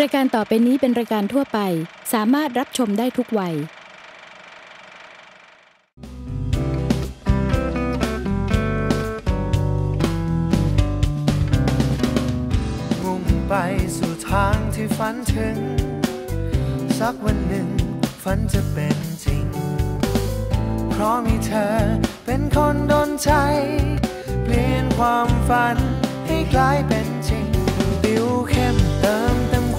รายการต่อไปนี้เป็นรายการทั่วไปสามารถรับชมได้ทุกวัย มุ่งไปสู่ทางที่ฝันถึง สักวันหนึ่งฝันจะเป็นจริงเพราะมีเธอเป็นคนดนใจ เปลี่ยนความฝัน ให้กลายเป็นจริงดิวเข้ม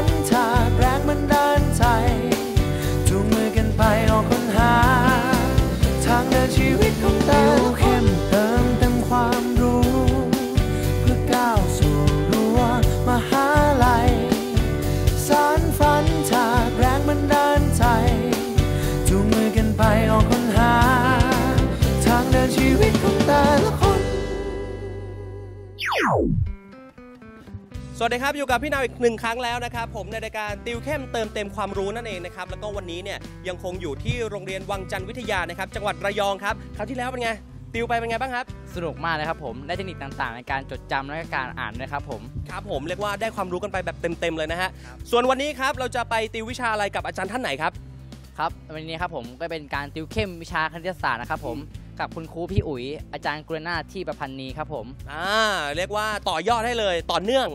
นวัสดีครับอยู่กับพี่นาวอีกหนึ่งครั้งแล้วนะครับ ผมในรายการติวเข้มเติมเต็มความรู้นั่นเองนะครับแล้วก็วันนี้เนี่ยยังคงอยู่ที่โรงเรียนวังจันทร์วิทยานะครับ จังหวัดระยองครับคราวที่แล้วเป็นไงติวไปเป็นไงบ้างครับ สนุกมากเลยครับผมได้เทคนิคต่างๆ ในการจดจำและการอ่านนะครับผมครับผมเรียกว่าได้ความรู้กันไปแบบเต็มๆเลยนะฮะส่วนวันนี้ครับเราจะไปติววิชาอะไรกับอาจารย์ท่านไหนครับครับวันนี้ครับผมก็เป็นการติวเข้มวิชาคณิตศาสตร์นะครับผม กับคุณครูพี่อุ๋ยอาจารย์กุณาที่ ประพันธ์นีครับผมอ่าเรียกว่าต่อยอดให้เลยต่อเนื่อง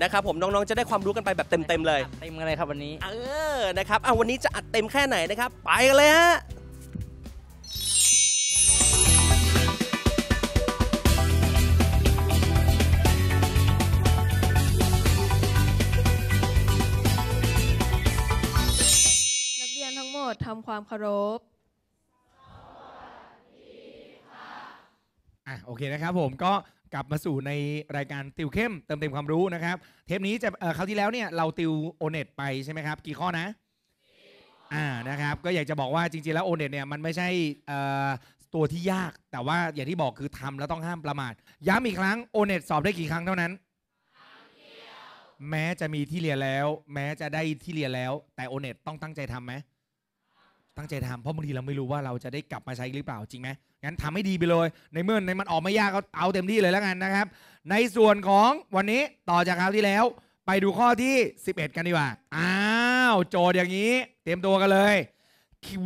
นะครับผมน้องๆจะได้ความรู้กันไปแบบเต็ม ๆ เลยเต็มกันเลยครับ วันนี้ เออนะครับอ่ะวันนี้จะอัดเต็มแค่ไหนนะครับ ไปกันเลยฮะ นักเรียนทั้งหมดทำความเคารพอ่ะโอเคนะครับผมก็กลับมาสู่ในรายการติวเข้มเติมเต็มความรู้นะครับเทปนี้จะคราวที่แล้วเนี่ยเราติวโอเน็ตไปใช่ไหมครับกี่ข้อนะอ่านะครับก็อยากจะบอกว่าจริงๆแล้วโอเน็ตเนี่ยมันไม่ใช่ตัวที่ยากแต่ว่าอย่างที่บอกคือทำแล้วต้องห้ามประมาทย้ำอีกครั้งโอเน็ตสอบได้กี่ครั้งเท่านั้นแม้จะมีที่เรียนแล้ว แม้จะได้ที่เรียนแล้วแต่โอเน็ตต้องตั้งใจทำไหมตั้งใจทำเพราะบางทีเราไม่รู้ว่าเราจะได้กลับมาใช้หรือเปล่าจริงไหมงั้นทำให้ดีไปเลยในเมื่อในมันออกไม่ยากก็เอาเต็มที่เลยแล้วกันนะครับ ในส่วนของวันนี้ต่อจากคราวที่แล้วไปดูข้อที่ 11 กันดีกว่าอ้าวโจทย์อย่างนี้เตรียมตัวกันเลย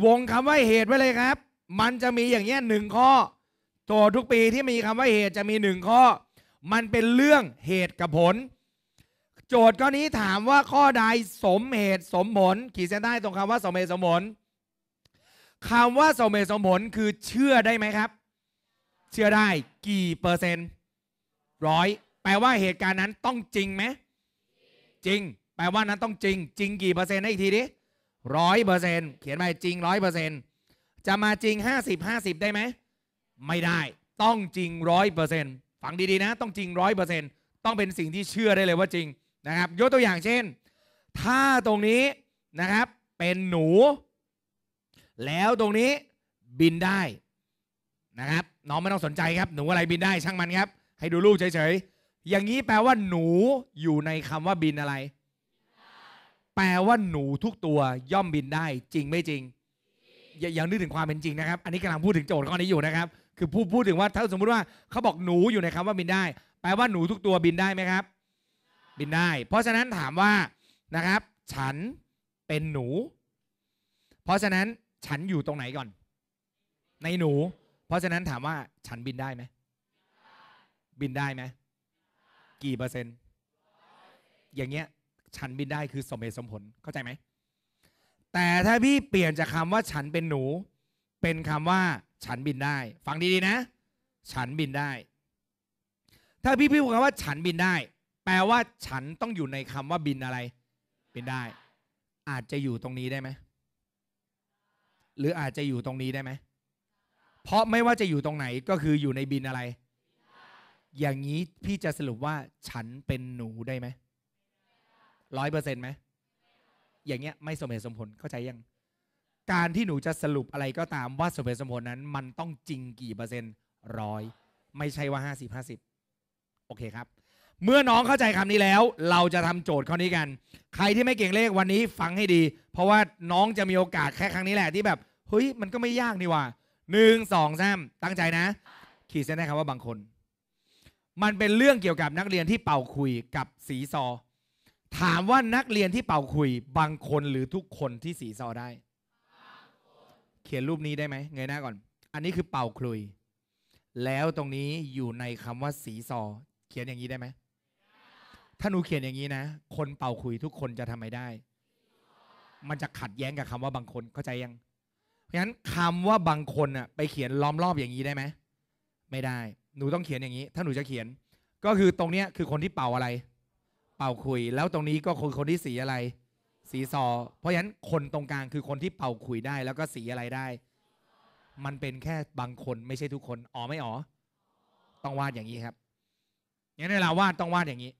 วงคำว่าเหตุไว้เลยครับ มันจะมีอย่างเงี้ยหนึ่งข้อ โจทย์ทุกปีที่มีคำว่าเหตุจะมีหนึ่งข้อ มันเป็นเรื่องเหตุกับผล โจทย์ข้อนี้ถามว่าข้อใดสมเหตุสมผลขีดเส้นใต้ตรงคำว่าสมเหตุสมผลคำว่าสมเหตุสมผลคือเชื่อได้ไหมครับ เชื่อได้ กี่เปอร์เซ็นต์ร้อยแปลว่าเหตุการณ์นั้นต้องจริงไหม จริง แปลว่านั้นต้องจริง จริงกี่เปอร์เซ็นต์ให้อีกทีดิร้อยเปอร์เซ็นต์เขียนไปจริงร้อยเปอร์เซ็นต์จะมาจริงห้าสิบห้าสิบได้ไหม ไม่ได้ต้องจริงร้อยเปอร์เซ็นต์ฟังดีๆนะ ต้องจริงร้อยเปอร์เซ็นต์ต้องเป็นสิ่งที่เชื่อได้เลยว่าจริงนะครับ ยกตัวอย่างเช่น ถ้าตรงนี้นะครับ เป็นหนูแล้วตรงนี้ บินได้นะครับ น้องไม่ต้องสนใจครับ หนูอะไรบินได้ช่างมันครับ ให้ดูรูปเฉยๆอย่างนี้แปลว่าหนูอยู่ในคำว่าบินอะไร แปลว่าหนูทุกตัวย่อมบินได้จริงไม่จริงอย่านึกถึงความเป็นจริงนะครับอันนี้กำลังพูดถึงโจทย์ข้อนี้อยู่นะครับ คือพูดพูดถึงว่าถ้าสมมุติว่าเขาบอกหนูอยู่ในคำว่าบินได้ แปลว่าหนูทุกตัวบินได้ไหมครับ บินได้ เพราะฉะนั้นถามว่านะครับ ฉันเป็นหนู เพราะฉะนั้นฉันอยู่ตรงไหนก่อน ในหนู เพราะฉะนั้นถามว่า ฉันบินได้ไหม บินได้ไหมกี่เปอร์เซ็นต์อย่างเงี้ยฉันบินได้คือสมเหตุสมผล เข้าใจไหม แต่ถ้าพี่เปลี่ยนจากคำว่า ฉันเป็นหนู เป็นคำว่า ฉันบินได้ ฟังดีๆนะ ฉันบินได้ ถ้าพี่พูดคำว่า ฉันบินได้ แปลว่า ฉันต้องอยู่ในคำว่า บินอะไรบินได้ อาจจะอยู่ตรงนี้ได้ไหมหรืออาจจะอยู่ตรงนี้ได้ไหม เพราะไม่ว่าจะอยู่ตรงไหนก็คืออยู่ในบินอะไร อย่างนี้พี่จะสรุปว่าฉันเป็นหนูได้ไหมร้อยเปอร์เซ็นต์ไหมอย่างเงี้ยไม่สมเหตุสมผลเข้าใจยัง การที่หนูจะสรุปอะไรก็ตามว่าสมเหตุสมผลนั้นมันต้องจริงกี่เปอร์เซ็นต์ร้อยไม่ใช่ว่าห้าสิบห้าสิบโอเคครับเมื่อน้องเข้าใจคำนี้แล้ว เราจะทำโจทย์ข้อนี้กัน ใครที่ไม่เก่งเลขวันนี้ฟังให้ดี เพราะว่าน้องจะมีโอกาสแค่ครั้งนี้แหละที่แบบเฮ้ย มันก็ไม่ยากนี่ว่าหนึ่งสองสามตั้งใจนะ ขีดเส้นได้ครับว่าบางคน มันเป็นเรื่องเกี่ยวกับนักเรียนที่เป่าคุยกับสีซอถามว่านักเรียนที่เป่าคุยบางคนหรือทุกคนที่สีซอได้เขียนรูปนี้ได้ไหมเงยหน้าก่อน อันนี้คือเป่าคุย แล้วตรงนี้อยู่ในคำว่าสีซอเขียนอย่างนี้ได้ไหมถ้าหนูเขียนอย่างนี้นะคนเป่าคุยทุกคนจะทำไม่ได้ มันจะขัดแย้งกับคำว่าบางคนเข้าใจยัง เพราะฉะนั้นคำว่าบางคนอะไปเขียนล้อมรอบอย่างนี้ได้ไหมไม่ได้ หนูต้องเขียนอย่างนี้ ถ้าหนูจะเขียน ก็คือตรงเนี้ย คือคนที่เป่าอะไร เป่าคุย แล้วตรงนี้ก็คือคนที่สีอะไร สีซอเพราะฉะนั้นคนตรงกลาง คือคนที่เป่าคุยได้ แล้วก็สีอะไรได้ มันเป็นแค่บางคนไม่ใช่ทุกคนอ๋อไม่อ๋อต้องวาดอย่างนี้ครับงั้นเวลาวาดต้องวาดอย่างนี้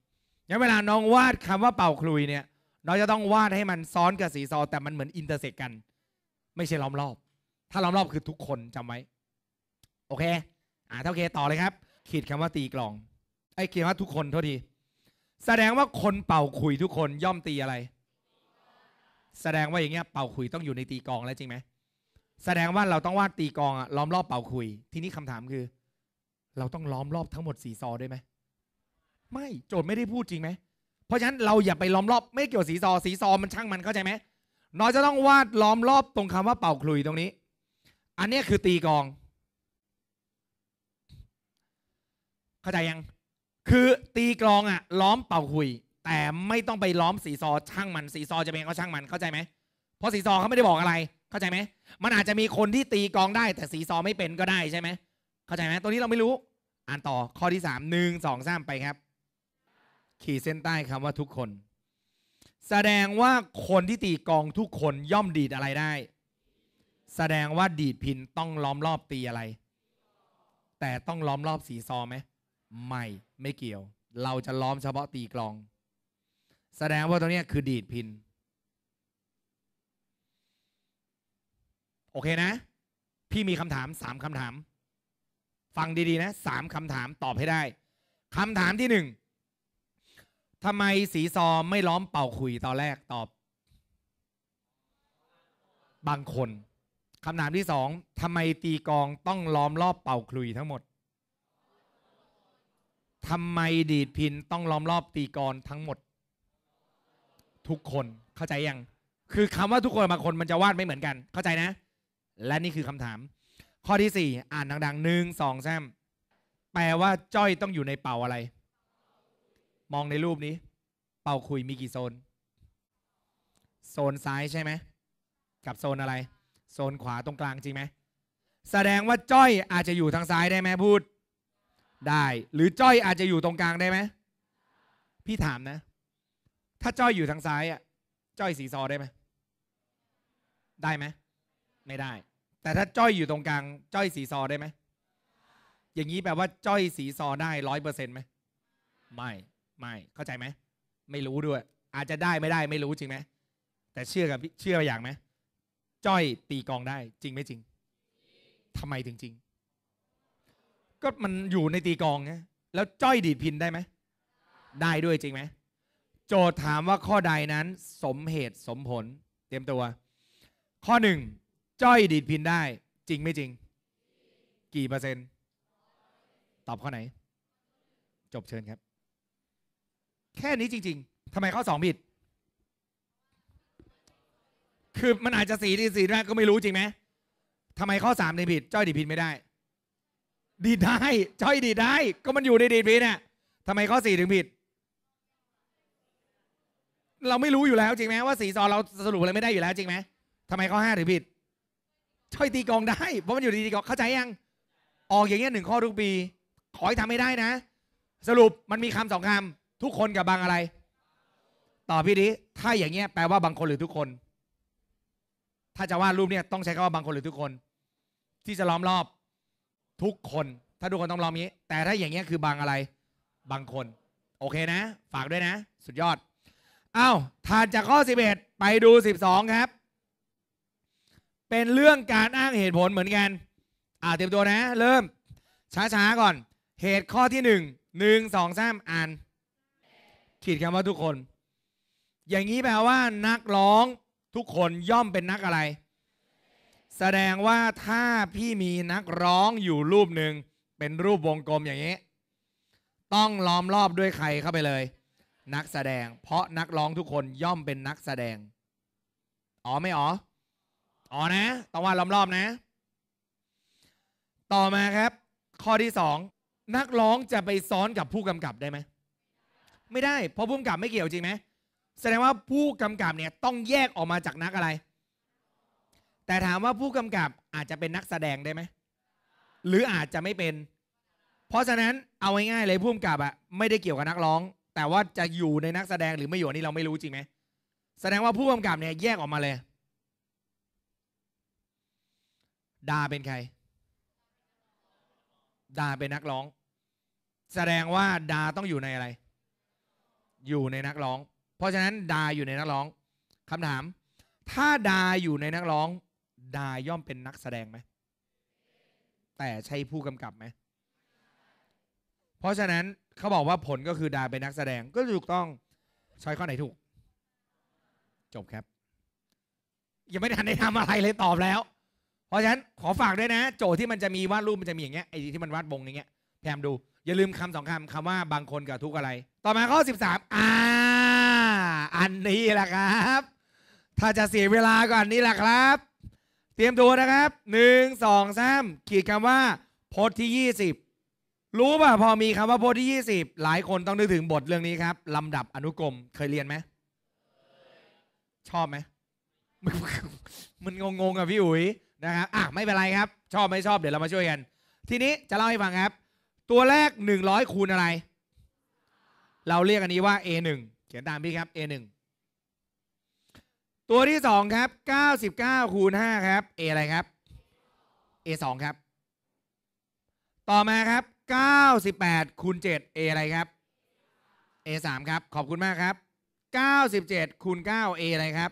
ยังเวลาน้องวาดคำว่าเป่าคลุยเนี่ยน้องจะต้องวาดให้มันซ้อนกับสีซอแต่มันเหมือนอินเตอร์เซ็กกัน ไม่ใช่ล้อมรอบ ถ้าล้อมรอบคือทุกคนจำไว้โอเค อ่าเท่าเคต่อเลยครับ ขีดคำว่าตีกลองไอ้เขียนว่าทุกคนเท่าทีแสดงว่าคนเป่าคุยทุกคนย่อมตีอะไร แสดงว่าอย่างเงี้ยเป่าคุยต้องอยู่ในตีกลองแล้วจริงไหมแสดงว่าเราต้องวาดตีกลองอะล้อมรอบเป่าคุย ทีนี้คำถามคือ เราต้องล้อมรอบทั้งหมดสีซอได้ไหมไม่โจทย์ไม่ได้พูดจริงไหม เพราะฉะนั้นเราอย่าไปล้อมรอบไม่เกี่ยวสีซอสีซอมันช่างมันเข้าใจไหมน้อยจะต้องวาดล้อมรอบตรงคำว่าเป่าคลุยตรงนี้ อันนี้คือตีกอง เข้าใจยัง คือตีกลองอะล้อมเป่าคุยแต่ไม่ต้องไปล้อมสีซอช่างมันสีซอจะเป็นเขาช่างมันเข้าใจไหมเพราะสีซอเขาไม่ได้บอกอะไร เข้าใจไหมมันอาจจะมีคนที่ตีกองได้ แต่สีซอไม่เป็นก็ได้ใช่ไหมเข้าใจไหมตัวนี้เราไม่รู้ อ่านต่อข้อที่สามหนึ่งสองสามไปครับขีดเส้นใต้คำว่าทุกคน แสดงว่าคนที่ตีกองทุกคนย่อมดีดอะไรได้ แสดงว่าดีดพินต้องล้อมรอบตีอะไร แต่ต้องล้อมรอบสีซอไหมไม่ไม่เกี่ยว เราจะล้อมเฉพาะตีกลอง แสดงว่าตรงนี้คือดีดพินโอเคนะ พี่มีคำถามสามคำถาม ฟังดีๆนะสามคำถามตอบให้ได้คำถามที่หนึ่งทำไมสีซอไม่ล้อมเป่าคุยตอนแรกตอบ บางคน คำถามที่สองทำไมตีกองต้องล้อมรอบเป่าคุยทั้งหมดทำไมดีดพินต้องล้อมรอบตีกรทั้งหมด ทุกคนเข้าใจยัง คือคำว่าทุกคนบางคนมันจะวาดไม่เหมือนกัน เข้าใจนะ และนี่คือคำถาม ข้อที่สี่อ่านดังๆหนึ่งสองแซมแปลว่า จ้อยต้องอยู่ในเป่าอะไรมองในรูปนี้ เป่าคุยมีกี่โซนโซนซ้ายใช่ไหม กับโซนอะไร โซนขวาตรงกลางจริงไหม แสดงว่าจ้อยอาจจะอยู่ทางซ้ายได้ไหมพูด ได้หรือจ้อยอาจจะอยู่ตรงกลางได้ไหมพี่ถามนะ ถ้าจ้อยอยู่ทางซ้ายอ่ะจ้อยสีซอได้ไหมได้ไหมไม่ได้ แต่ถ้าจ้อยอยู่ตรงกลาง จ้อยสีซอได้ไหมอย่างนี้แปลว่าจ้อยสีซอได้ร้อยเปอร์เซ็นต์ไหมไม่ไม่ เข้าใจไหมไม่รู้ด้วย อาจจะได้ไม่ได้ไม่รู้จริงไหมแต่เชื่อกับเชื่ออย่างไหมจ้อยตีกองได้จริงไม่จริง ทำไมถึงจริง ก็มันอยู่ในตีกองไงแล้วจ้อยดีดพินได้ไหมได้ด้วยจริงไหม โจทย์ถามว่าข้อใดนั้นสมเหตุสมผล เตรียมตัว ข้อหนึ่งจ้อยดีดพินได้ จริงไม่จริงกี่เปอร์เซ็นต์ตอบข้อไหน จบเชิญครับแค่นี้จริง ๆ ทำไมข้อสองผิด คือมันอาจจะสีดีสีแรกก็ไม่รู้จริงไหม ทำไมข้อสามในผิด จ้อยดีผิดไม่ได้ ดีได้ จ้อยดีได้ ก็มันอยู่ในดีผิดเนี่ยทำไมข้อสี่ถึงผิด เราไม่รู้อยู่แล้วจริงไหมว่าสีซอเราสรุปอะไรไม่ได้อยู่แล้วจริงไหม ทำไมข้อห้าถึงผิดจ้อยตีกองได้ เพราะมันอยู่ในดีกองเข้าใจยัง ออกอย่างเงี้ยหนึ่งข้อทุกปี ขอให้ทำไม่ได้นะ สรุปมันมีคำสองคำทุกคนกับบางอะไร ตอบพี่ดิ ถ้าอย่างเงี้ยแปลว่าบางคนหรือทุกคน ถ้าจะวาดรูปเนี่ยต้องใช้คำว่าบางคนหรือทุกคน ที่จะล้อมรอบ ทุกคน ถ้าทุกคนต้องล้อมนี้ แต่ถ้าอย่างเงี้ยคือบางอะไร บางคนโอเคนะ ฝากด้วยนะ สุดยอด เอ้าถทานจากข้อ 11ไปดู12ครับ เป็นเรื่องการอ้างเหตุผลเหมือนกัน อ่าเตรียมตัวนะ เริ่ม ช้าๆก่อน เหตุข้อที่1 1 2 3อ่านขีดคำว่าทุกคน อย่างนี้แปลว่านักร้องทุกคนย่อมเป็นนักอะไร แสดงว่าถ้าพี่มีนักร้องอยู่รูปหนึ่งเป็นรูปวงกลมอย่างนี้ ต้องล้อมรอบด้วยใครเข้าไปเลย นักแสดง เพราะนักร้องทุกคนย่อมเป็นนักแสดงอ๋อไม่อ๋ออ๋อนะต้องว่าล้อมรอบนะ ต่อมาครับ ข้อที่สอง นักร้องจะไปซ้อนกับผู้กำกับได้ไหมไม่ได้เพราะผู้กำกับไม่เกี่ยวจริงไหม แสดงว่าผู้กำกับเนี่ยต้องแยกออกมาจากนักอะไร แต่ถามว่าผู้กำกับอาจจะเป็นนักแสดงได้ไหมหรืออาจจะไม่เป็น เพราะฉะนั้นเอาง่ายๆเลยผู้กำกับอะไม่ได้เกี่ยวกับนักร้อง แต่ว่าจะอยู่ในนักแสดงหรือไม่อยู่นี่เราไม่รู้จริงไหมแสดงว่าผู้กำกับเนี่ยแยกออกมาเลย ดาเป็นใคร ดาเป็นนักร้อง แสดงว่าดาต้องอยู่ในอะไรอยู่ในนักร้อง เพราะฉะนั้น ดาอยู่ในนักร้องคำถาม ถ้าดาอยู่ในนักร้อง ดาย่อมเป็นนักแสดงไหม แต่ใช่ผู้กำกับไหม เพราะฉะนั้นเขาบอกว่าผลก็คือดาเป็นนักแสดง ก็ถูกต้องใช้ข้อไหนถูก จบครับ ยังไม่ทันได้ทำอะไรเลยตอบแล้ว เพราะฉะนั้นขอฝากด้วยนะ โจทย์ที่มันจะมีวาดรูปมันจะมีอย่างเงี้ยไอ้ที่มันวาดวงอย่างเงี้ยพยายามดู อย่าลืมคำสองคำคำว่า บางคนกับทุกอะไรต่อมาข้อ 13 อ่า อันนี้แหละครับ ถ้าจะเสียเวลาก่อนนี้แหละครับ เตรียมตัวนะครับ 1 2 3ขีดคำว่าโพสที่20 รู้ป่ะพอมีคำว่าโพสที่ 20 หลายคนต้องนึกถึงบทเรื่องนี้ครับลำดับอนุกรมเคยเรียนไหม ชอบไหม มันงงๆอ่ะ พี่อุ๋ยนะครับอ่ะไม่เป็นไรครับ ชอบไม่ชอบเดี๋ยวเรามาช่วยกัน ทีนี้จะเล่าให้ฟังครับ ตัวแรก 100คูณอะไรเราเรียกอันนี้ว่า A1 เขียนตามพี่ครับ A1 ตัวที่ 2 ครับ 99คูณ5ครับ A อะไรครับ A2 ครับ ต่อมาครับ 98คูณ7 A อะไรครับ A3 ครับ ขอบคุณมากครับ 97คูณ9 A อะไรครับ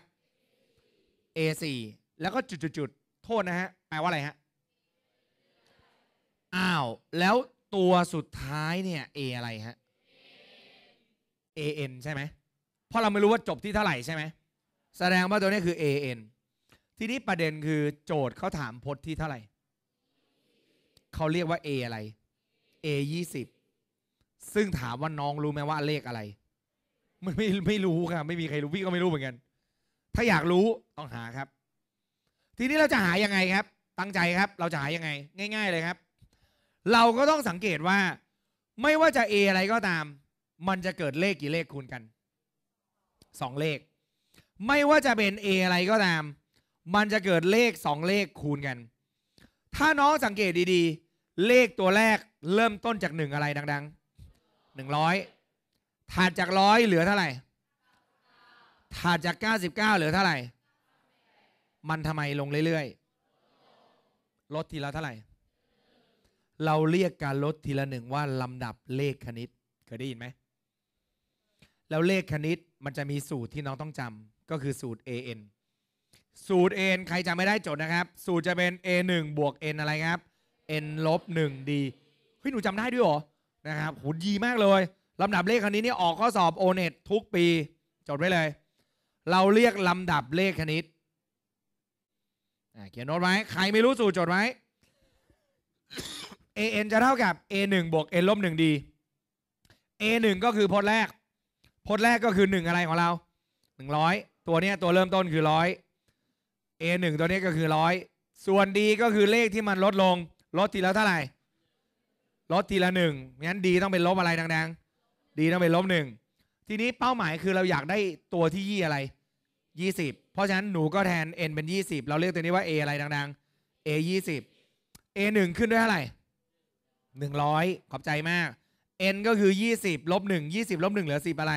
A4 แล้วก็จุดๆๆโทษนะฮะแปลว่าอะไรฮะอ้าวแล้วตัวสุดท้ายเนี่ย A อะไรฮะ AN ใช่ไหมเพราะเราไม่รู้ว่าจบที่เท่าไหร่ใช่ไหม แสดงว่าตัวนี้คือ AN ทีนี้ประเด็นคือ โจทย์เขาถามพจน์ที่เท่าไหร่ เขาเรียกว่า A อะไร A 20ซึ่งถามว่าน้องรู้ไหมว่า เลขอะไรมันไม่ไม่รู้ครับ ไม่มีใครรู้พี่ก็ไม่รู้เหมือนกัน ถ้าอยากรู้ต้องหาครับ ทีนี้เราจะหายังไงครับ ตั้งใจครับ เราจะหายังไง ง่าย ๆ เลยครับ เราก็ต้องสังเกตว่าไม่ว่าจะ A อะไรก็ตามมันจะเกิดเลขกี่เลขคูณกันสองเลข ไม่ว่าจะเป็น A อะไรก็ตาม มันจะเกิดเลขสองเลขคูณกัน ถ้าน้อง สังเกตดีๆ เลขตัวแรกเริ่มต้นจากหนึ่งอะไรดังๆหนึ่งร้อยถัดจากร้อยเหลือเท่าไหร่ถัดจาก 99 เหลือเท่าไหร่ มันทำไมลงเรื่อยๆ ลดทีละเท่าไหร่ เราเรียกการลดทีละหนึ่งว่า ลำดับเลขคณิตเคยได้ยินไหมแล้วเลขคณิตมันจะมีสูตรที่น้องต้องจำก็คือสูตร an สูตร an ใครจำไม่ได้จดนะครับ สูตรจะเป็น a 1บวก n อะไรครับ n ลบ1ดเฮ้ยหนูจำได้ด้วยเหรอนะครับหนดีมากเลยลำดับเลขคณิตนี่ออกข้อสอบโอเน็ตทุกปี จดไว้เลย เราเรียกลำดับเลขคณิตเขียนโน้ตไว้ใครไม่รู้สูตรจดไว้ a n จะเท่ากับ a 1บวก n ลบ1ี a 1ก็คือพจน์แรกพจน์แรกก็คือหนึ่งอะไรของเราหนึ่งร้อยตัวเนี้ยตัวเริ่มต้นคือร้อย a หนึ่งตัวนี้ก็คือร้อยส่วนดีก็คือเลขที่มันลดลง ลดทีละเท่าไหร่ ลดทีละหนึ่งงั้นดีต้องเป็นลบอะไรดังๆดีต้องเป็นลบหนึ่งทีนี้เป้าหมายคือเราอยากได้ตัวที่ยี่อะไร 20 เพราะฉะนั้นหนูก็แทน n เป็น 20 เราเรียกตัวนี้ว่า a อะไรดังๆ a 20 a 1ขึ้นด้วยเท่าไหร่100 ขอบใจมาก n ก็คือ 20ลบ1 20ลบ1เหลือ10อะไร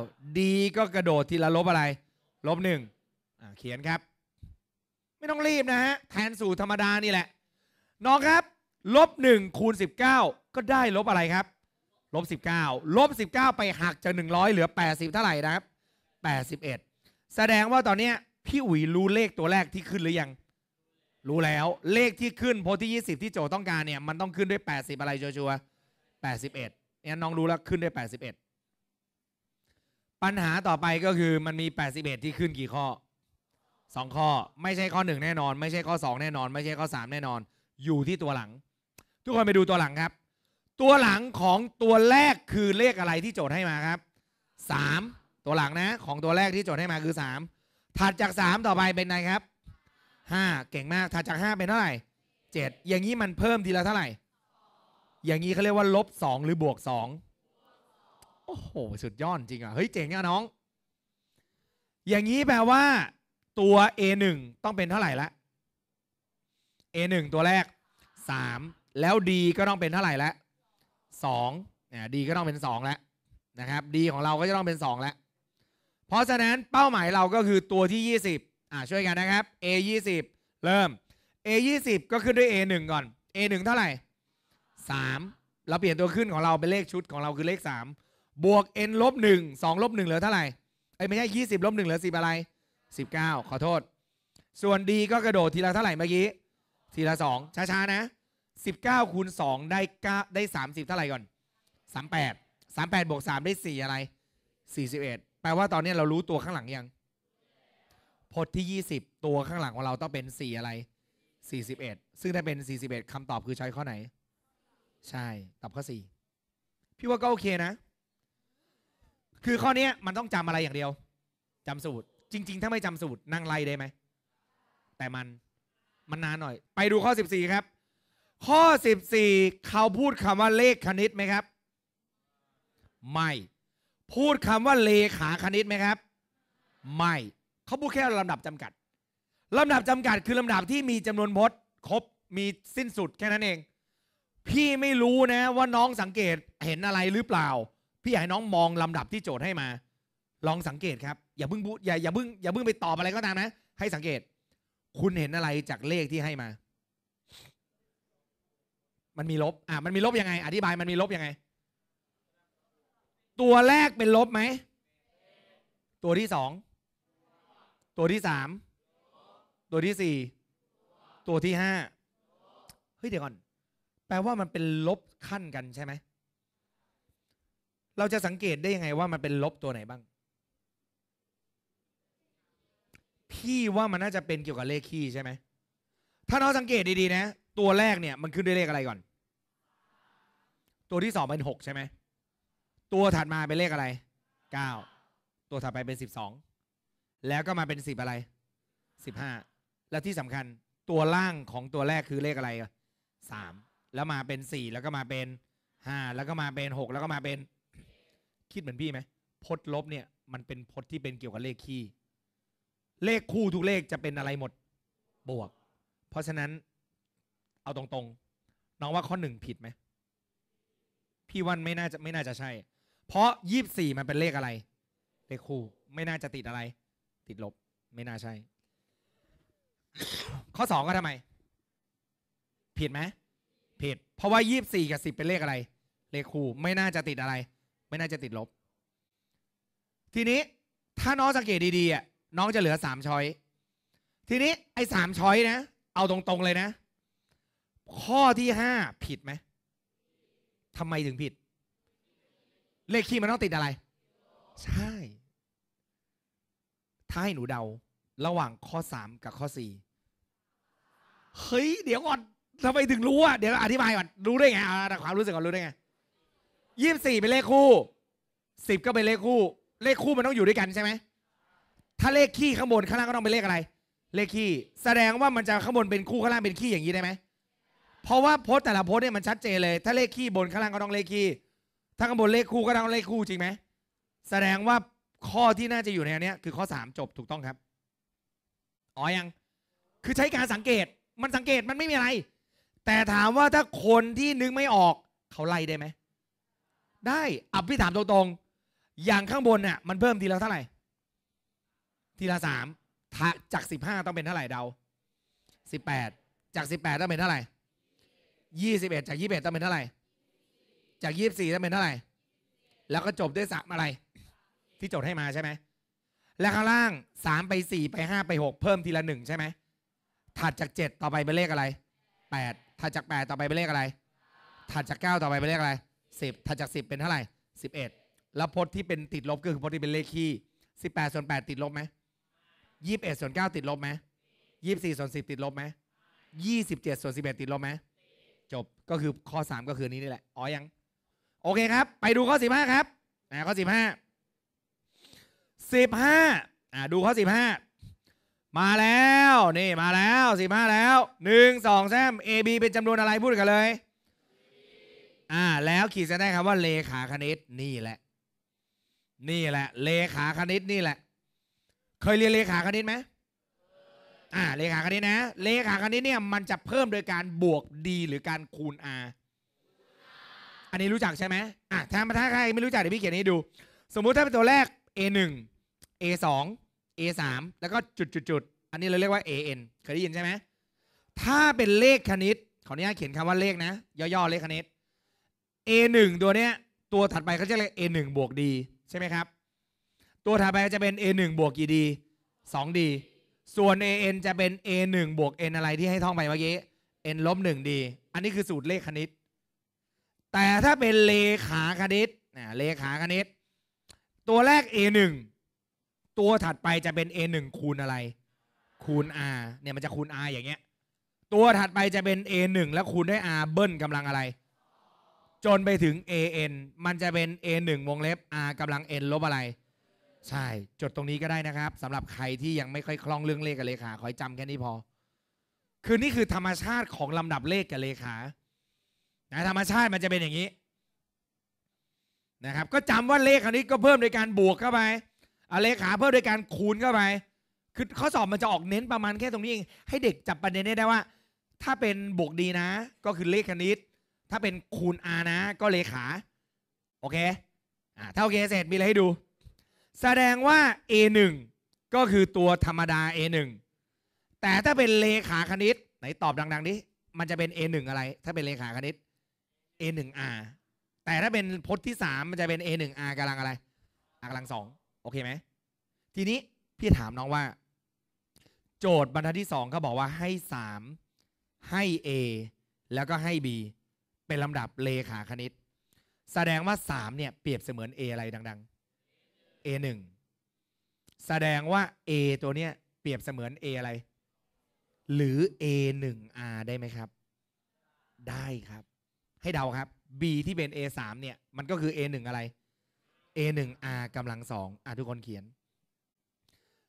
19ีก็กระโดดทีละลบอะไร ลบหนึ่งเขียนครับ ไม่ต้องรีบนะฮะ แทนสูตรธรรมดานี่แหละ น้องครับ ลบหนึ่งคูณ 19 ก็ได้ลบอะไรครับ ลบ19ลบ19 ไปหักจาก 100 เหลือ 80 เท่าไหร่นะครับ 81 แสดงว่าตอนนี้พี่อุ๋ยรู้เลขตัวแรกที่ขึ้นหรือยัง รู้แล้วเลขที่ขึ้นโพที่ 20 ที่โจทย์ต้องการเนี่ยมันต้องขึ้นด้วย 80 อะไรชัวร์ๆ81เนี่ยน้องรู้แล้วขึ้นด้วย81ปัญหาต่อไปก็คือมันมี 81 ที่ขึ้นกี่ข้อ 2 ข้อ ไม่ใช่ข้อ 1 แน่นอน ไม่ใช่ข้อ 2แน่นอนไม่ใช่ข้อ 3 แน่นอน อยู่ที่ตัวหลัง ทุกคนไปดูตัวหลังครับ ตัวหลังของตัวแรกคือเลขอะไรที่โจทย์ให้มาครับ 3 ตัวหลังนะของตัวแรกที่โจทย์ให้มาคือ 3 ถัดจาก 3 ต่อไปเป็นไงครับ 5 เก่งมาก ถัดจาก 5 เป็นเท่าไหร่ 7 อย่างนี้มันเพิ่มทีละเท่าไหร่อย่างนี้เขาเรียกว่า ลบ 2 หรือบวก 2โอ้โหสุดยอดจริงอ่ะเฮ้ยเจ๋งอ่ะน้อง อย่างนี้แปลว่าตัว A1 ต้องเป็นเท่าไหร่ละ A1 ตัวแรก 3 แล้ว D ก็ต้องเป็นเท่าไหร่ละ2เนี่ย D ก็ต้องเป็น2แล้วนะครับ D ของเราก็จะต้องเป็น2แล้วเพราะฉะนั้นเป้าหมายเราก็คือตัวที่ 20อ่าช่วยกันนะครับ A 20เริ่ม A 20ก็ขึ้นด้วย A 1ก่อน A 1เท่าไหร่ 3 เราเปลี่ยนตัวขึ้นของเราเป็นเลขชุดของเราคือเลข 3บวก n ลบ1 2ลบ1 เหลือเท่าไหร่ไอ้ไม่ใช่ 20 ลบ1เหลือ10อะไร 19 ขอโทษ ส่วน d ก็กระโดดทีละเท่าไหร่เมื่อกี้ ทีละ 2ช้าๆ นะ 19คูณ2ได้9ได้ 30 เท่าไหร่ก่อน 38 38 บวก 3 ได้ 4 อะไร 41 แปลว่าตอนนี้เรารู้ตัวข้างหลังยังพจน์ที่ 20 ตัวข้างหลังของเราต้องเป็น 4 อะไร 41 ซึ่งถ้าเป็น 41คำตอบคือใช้ข้อไหน ใช่ตอบข้อ 4พี่ว่าก็โอเคนะคือข้อนี้มันต้องจำอะไรอย่างเดียว จำสูตร จริงๆ ถ้าไม่จำสูตร นั่งไล่ได้ไหมแต่มันมันนานหน่อย ไปดูข้อ 14 ครับ ข้อ14เขาพูดคำว่าเลขคณิตไหมครับ ไม่พูดคำว่าเลขาคณิตไหมครับไม่ เขาพูดแค่ลำดับจำกัด ลำดับจำกัดคือลำดับที่มีจำนวนพจน์ครบมีสิ้นสุดแค่นั้นเอง พี่ไม่รู้นะว่าน้องสังเกตเห็นอะไรหรือเปล่าพี่อยากให้น้องมอง ลำดับที่โจทย์ให้มา ลองสังเกตครับ อย่าเพิ่งอย่าอย่าเพิ่งอย่าเพิ่งไปตอบอะไรก็ตามนะ ให้สังเกต คุณเห็นอะไรจากเลขที่ให้มา มันมีลบ อ่ะมันมีลบยังไง อธิบายมันมีลบยังไง ตัวแรกเป็นลบไหม ตัวที่สองตัวที่สามตัวที่สี่ตัวที่ห้าเฮ้ย เดี๋ยวก่อน แปลว่ามันเป็นลบขั้นกันใช่ไหมเราจะสังเกตได้ยังไงว่ามันเป็นลบตัวไหนบ้าง พี่ว่ามันน่าจะเป็นเกี่ยวกับเลขคี่ใช่ไหม ถ้าน้องสังเกตดีๆนะ ตัวแรกเนี่ยมันขึ้นด้วยเลขอะไรก่อน ตัวที่สองเป็นหกใช่ไหม ตัวถัดมาเป็นเลขอะไร เก้า ตัวถัดไปเป็นสิบสอง แล้วก็มาเป็นสิบอะไร สิบห้า แล้วที่สำคัญตัวล่างของตัวแรกคือเลขอะไรสาม แล้วมาเป็นสี่แล้วก็มาเป็นห้าแล้วก็มาเป็นหกแล้วก็มาเป็นคิดเหมือนพี่ไหมพจน์ลบเนี่ยมันเป็นพจน์ที่เป็นเกี่ยวกับเลขคี่ เลขคู่ทุกเลขจะเป็นอะไรหมด บวก เพราะฉะนั้น เอาตรงๆ น้องว่าข้อหนึ่งผิดไหมพี่วันไม่น่าจะไม่น่าจะใช่ เพราะยี่สิบสี่มันเป็นเลขอะไร เลขคู่ ไม่น่าจะติดอะไร ติดลบไม่น่าใช่ ข้อสองก็ทำไมผิดไหมผิด เพราะว่ายี่สิบสี่กับสิบเป็นเลขอะไร เลขคู่ไม่น่าจะติดอะไรไม่น่าจะติดลบ ทีนี้ถ้าน้องสังเกตดีๆอ่ะน้องจะเหลือสามช้อย ทีนี้ ไอ้สามช้อยนะเอาตรงๆเลยนะ ข้อที่ห้าผิดไหมทำไมถึงผิด เลขคี่มันต้องติดอะไร ใช่ ถ้าให้หนูเดาระหว่างข้อสามกับข้อสี่เฮ้ยเดี๋ยวก่อนทำไมถึงรู้อ่ะเดี๋ยวอธิบายก่อนรู้ได้ไงแต่ความรู้สึกก่อนรู้ได้ไงยี่สิบสี่เป็นเลขคู่ สิบก็เป็นเลขคู่ เลขคู่มันต้องอยู่ด้วยกันใช่ไหม ถ้าเลขขี้ข้างบนข้างล่างก็ต้องเป็นเลขอะไร เลขขี้ แสดงว่ามันจะข้างบนเป็นคู่ข้างล่างเป็นขี้อย่างนี้ได้ไหม เพราะว่าโพสแต่ละโพสเนี่ยมันชัดเจนเลย ถ้าเลขขี้บนข้างล่างก็ต้องเลขขี้ ถ้าข้างบนเลขคู่ก็ต้องเลขคู่จริงไหม แสดงว่าข้อที่น่าจะอยู่ในอันนี้คือข้อสามจบถูกต้องครับ อ๋อยัง คือใช้การสังเกต มันสังเกตมันไม่มีอะไร แต่ถามว่าถ้าคนที่นึกไม่ออกเขาไล่ได้ไหมได้อภิถามตรงๆอย่างข้างบนเนี่ยมันเพิ่มทีละเท่าไหร่ ทีละสามจากสิบห้าต้องเป็นเท่าไหร่เดาสิบแปดจากสิบแปดต้องเป็นเท่าไหร่ยี่สิบเอ็ดจากยี่สิบเอ็ดต้องเป็นเท่าไหร่จากยี่สิบสี่ต้องเป็นเท่าไหร่แล้วก็จบด้วยสามอะไร ที่จดให้มาใช่ไหม และข้างล่างสามไปสี่ไปห้าไปหกเพิ่มทีละหนึ่งใช่ไหมถัดจากเจ็ดต่อไปเป็นเลขอะไรแปดถัดจากแปดต่อไปเป็นเลขอะไรถัดจากเก้าต่อไปเป็นเลขอะไรสิบถัดจากสิบเป็นเท่าไหร่สิบเอ็ดแล้วพจน์ที่เป็นติดลบก็คือพจน์ที่เป็นเลขคี่สิบแปดส่วนแปดติดลบไหมยี่สิบเอ็ดส่วนเก้าติดลบไหมยี่สิบสี่ส่วนสิบติดลบไหมยี่สิบเจ็ดส่วนสิบเอ็ดติดลบไหมจบก็คือข้อสามก็คือนี้นี่แหละอ๋อยังโอเคครับ ไปดูข้อสิบห้าครับอิบข้อบห้าอ่าดูข้อสิบห้ามาแล้ว นี่มาแล้วสิบห้าแล้วหนึ่งงสอมเอ A B เป็นจำนวนอะไรพูดกันเลยอ่าแล้วขีดเส้นใต้คำว่าเลขาคณิตนี่แหละ นี่แหละ เลขาคณิตนี่แหละ เคยเรียนเลขาคณิตไหมอ่าเลขาคณิตนะ เลขาคณิตเนี่ยมันจะเพิ่มโดยการบวกดีหรือการคูณ r อันนี้รู้จักใช่ไหมอ่ะถ้าถ้าใครไม่รู้จักเดี๋ยวพี่เขียนให้ดู สมมุติถ้าเป็นตัวแรก a 1 a 2 a 3แล้วก็จุดจุดจุดอันนี้เราเรียกว่า a n เคยได้ยินใช่ไหมถ้าเป็นเลขคณิตขออนุญาตเขียนคำว่าเลขนะย่อๆเลขคณิต A1 ตัวเนี้ยตัวถัดไปเขาจะเรียก A1 บวก D ใช่ไหมครับตัวถัดไปจะเป็น A1 บวกกี่ D 2 D ส่วน AN จะเป็น A1 บวก N อะไรที่ให้ท่องไปเมื่อกี้ N ลบ1 D อันนี้คือสูตรเลขคณิต แต่ถ้าเป็นเลขาคณิตนะเลขาคณิต ตัวแรก A1 ตัวถัดไปจะเป็น A1 คูณอะไร คูณ R เนี่ยมันจะคูณ R อย่างเงี้ยตัวถัดไปจะเป็น A1 แล้วคูณด้วย R เบิ้ลกำลังอะไรจนไปถึง AN มันจะเป็น A1 วงเล็บ R กำลัง N ลบอะไรใช่ จดตรงนี้ก็ได้นะครับสำหรับใครที่ยังไม่ค่อยคล่องเรื่องเลขกับเลขาขอยจำแค่นี้พอ คือนี่คือธรรมชาติของลำดับเลขกับเลขานะธรรมชาติมันจะเป็นอย่างนี้นะครับก็จำว่าเลขคราวนี้ก็เพิ่มโดยการบวกเข้าไปเลขาเพิ่มโดยการคูณเข้าไป คือข้อสอบมันจะออกเน้นประมาณแค่ตรงนี้เองให้เด็กจับประเด็นได้ว่า ถ้าเป็นบวกดีนะ ก็คือเลขคณิตถ้าเป็นคูณอานะ ก็เลขาโอเคอ่าถ้าโอเคเสร็จมีอะไรให้ดู แสดงว่า a 1ก็คือตัวธรรมดา a 1แต่ถ้าเป็นเลขาคณิตไหนตอบดังๆดิมันจะเป็น a 1อะไร ถ้าเป็นเลขาคณิต a 1 r แต่ถ้าเป็นพจน์ที่ 3 มันจะเป็น a 1 r กำลังอะไรกำลังสองโอเคไหมทีนี้พี่ถามน้องว่า โจทย์บรรทัดที่2เขาบอกว่าให้ 3 ให้ a แล้วก็ให้ b เป็นลำดับเลขาคณิต แสดงว่า3เนี่ยเปรียบเสมือน A อะไรดัง ๆ A1 แสดงว่า A ตัวเนี้ยเปรียบเสมือน A อะไร หรือ A1R ได้ไหมครับ ได้ครับให้เดาครับ B ที่เป็น A3 เนี่ยมันก็คือ A1 อะไร A1R กำลังสองอ่ะทุกคนเขียน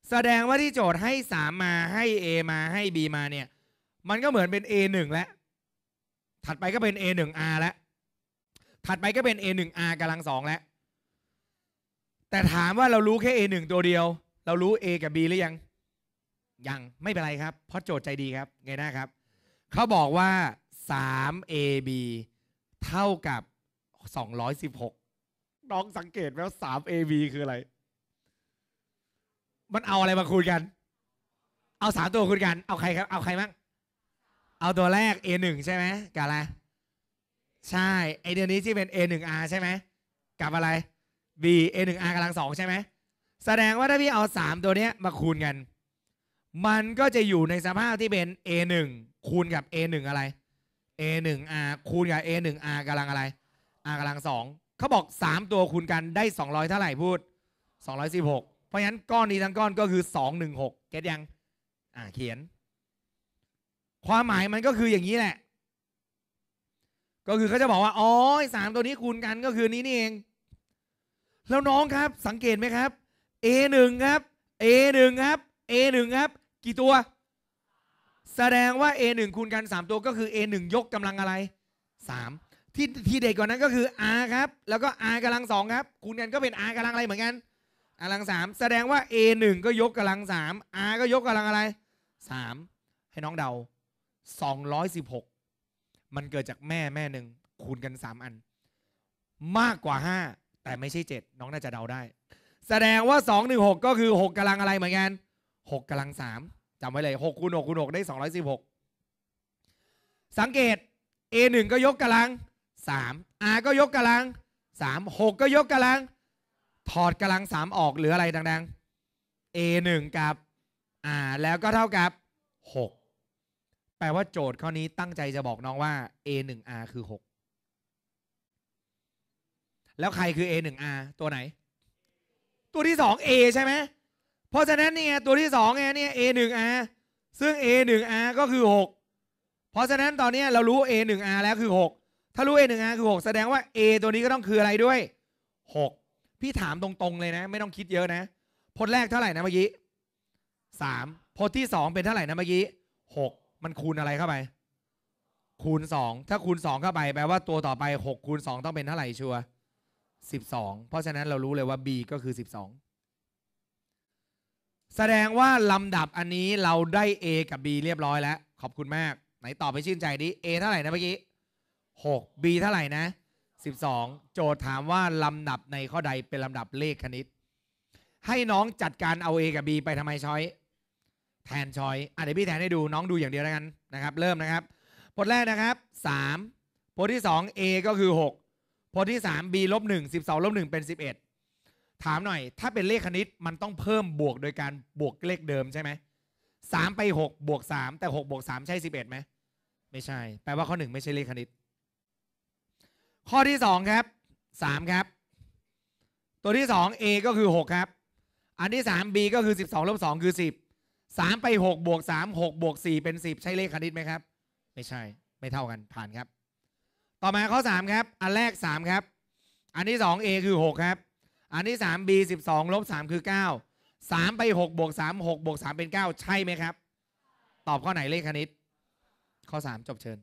แสดงว่าที่โจทย์ให้ 3 มาให้ A มาให้ B มาเนี่ยมันก็เหมือนเป็น A1 แล้วถัดไปก็เป็น A1R แล้ว ถัดไปก็เป็น A1R กำลังสองแล้ว แต่ถามว่าเรารู้แค่ A1 ตัวเดียว เรารู้ A กับ B หรือยัง ยัง ไม่เป็นไรครับ เพราะโจทย์ใจดีครับ ไงนะครับ เขาบอกว่า 3AB เท่ากับ 216น้องสังเกตไหมว่า 3AB คืออะไร มันเอาอะไรมาคูณกัน เอาสามตัวคูณกัน เอาใครครับ เอาใครมั่งเอาตัวแรก A1 ใช่ไหมกับอะไรใช่ไอเดียนนี้ที่เป็น A1R ใช่ไหมกับอะไร B A1R กำลังสองใช่ไหมแสดงว่าถ้าพี่เอา 3 ตัวเนี้ยมาคูณกันมันก็จะอยู่ในสภาพที่เป็น A1 คูณกับ A1 อะไร A1R คูณกับ A1R กำลังอะไร R กำลังสองเขาบอก 3 ตัวคูณกันได้ 200 เท่าไหร่พูด216เพราะฉะนั้นก้อนนี้ทั้งก้อนก็คือ 216เก็ตยังอ่าเขียนความหมายมันก็คืออย่างนี้แหละ ก็คือเขาจะบอกว่าอ๋อสามตัวนี้คูณกันก็คือนี้นี่เอง แล้วน้องครับสังเกตไหมครับ A หนึ่งครับ A หนึ่งครับ A หนึ่งครับกี่ตัวแสดงว่า A หนึ่งคูณกันสามตัวก็คือ A หนึ่งยกกำลังอะไรสามที่ที่เด็กกว่านั้นก็คือ R ครับแล้วก็ R กำลังสองครับคูณกันก็เป็น R กำลังอะไรเหมือนกันกำลังสามแสดงว่า A 1ก็ยกกำลังสาม R ก็ยกกำลังอะไรสามให้น้องเดา216 มันเกิดจากแม่แม่หนึ่งคูณกัน 3 อัน มากกว่า 5 แต่ไม่ใช่ 7 น้องน่าจะเดาได้ แสดงว่า 216 ก็คือ 6 กำลังอะไรเหมือนกัน 6 กำลัง 3จำไว้เลย6คูณ6คูณ6ได้ 216 สังเกต A1 ก็ยกกำลัง3 R ก็ยกกำลัง 3 6 ก็ยกกำลัง ถอดกำลัง 3 ออกเหลืออะไรดังๆ A1 กับ R แล้วก็เท่ากับ 6แปลว่าโจทย์ข้อนี้ตั้งใจจะบอกน้องว่า a 1 r คือ 6 แล้วใครคือ a 1 r ตัวไหน ตัวที่ 2 a ใช่ไหม เพราะฉะนั้นเนี่ยตัวที่2เนี่ยหนึ่ง a 1 r ซึ่ง a 1 r ก็คือ 6 เพราะฉะนั้นตอนนี้เรารู้ a 1 r แล้วคือ 6 ถ้ารู้ a 1 r คือ 6 แสดงว่า a ตัวนี้ก็ต้องคืออะไรด้วย 6 พี่ถามตรงๆเลยนะ ไม่ต้องคิดเยอะนะ พจน์แรกเท่าไหร่นะเมื่อกี้3พจน์ที่ 2 เป็นเท่าไหร่นะเมื่อกี้6มันคูณอะไรเข้าไป คูณสองถ้าคูณสองเข้าไปแปลว่าตัวต่อไปหกคูณสองต้องเป็นเท่าไหร่ชัวสิบสองเพราะฉะนั้นเรารู้เลยว่า B ก็คือสสิบองแสดงว่าลำดับอันนี้เราได้ A กับ B เรียบร้อยแล้ว ขอบคุณมากไหนตอบไปชื่นใจดิ A เท่าไหร่นะเมื่อกี้หก B เท่าไหร่นะสสิบองโจทย์ถามว่าลำดับในข้อใดเป็นลำดับเลขคณิต ให้น้องจัดการเอา A กับ B ไปทำไมช้อยแทนชอย อ่ะเดี๋ยวพี่แทนให้ดูน้องดูอย่างเดียวแล้วกันนะครับเริ่มนะครับพจน์แรกนะครับ3พจน์ที่2 A ก็คือ6พจน์ที่ 3 B ลบ 1 12 ลบ 1 เป็น 11 ถามหน่อย ถ้าเป็นเลขคณิตมันต้องเพิ่มบวกโดยการบวกเลขเดิมใช่ไหมสามไปหกบวกสามแต่หกบวกสามใช่สิบเอ็ดไหมไม่ใช่ แปลว่าข้อหนึ่งไม่ใช่เลขคณิต ข้อที่สองครับสามครับ ตัวที่สอง A ก็คือหกครับอันที่สาม B ก็คือสิบสองลบสองคือสิบสามไปหกบวกสามหกบวกสี่เป็นสิบใช่เลขคณิตไหมครับ ไม่ใช่ไม่เท่ากันผ่านครับ ต่อมาข้อสามครับ อันแรกสามครับอันที่สองเอคือหกครับ อันที่สามบีสิบสองลบสามคือเก้าสามไปหกบวกสามหกบวกสามเป็นเก้าใช่ไหมครับ ตอบข้อไหนเลขคณิต ข้อสามจบเชิญ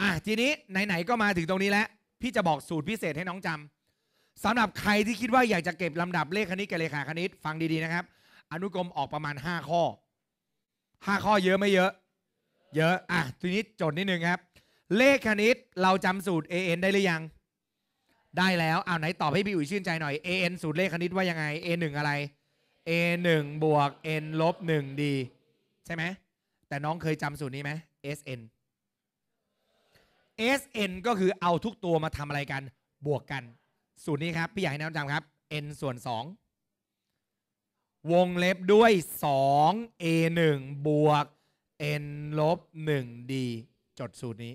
อ่ะทีนี้ไหนๆ ก็มาถึงตรงนี้แล้ว พี่จะบอกสูตรพิเศษให้น้องจำ สำหรับใครที่คิดว่าอยากจะเก็บลำดับเลขคณิตกับเลขาคณิตฟังดีๆนะครับอนุกรมออกประมาณ 5 ข้อ 5 ข้อเยอะไม่เยอะ เยอะ อ่ะทีนี้จดนิดนึงครับ เลขคณิตเราจำสูตร AN ได้หรือยัง ได้แล้วเอาไหน ตอบให้พี่อุ๋ยชื่นใจหน่อย AN สูตรเลขคณิตว่ายังไง A1 อะไร A1 บวก N ลบ1ีใช่ไหม แต่น้องเคยจำสูตรนี้ไหม SN SN ก็คือเอาทุกตัวมาทำอะไรกัน บวกกัน สูตรนี้ครับพี่ใหญ่แนะนำครับ N ส่วน2วงเล็บด้วย 2a 1บวก n ลบ 1d จดสูตรนี้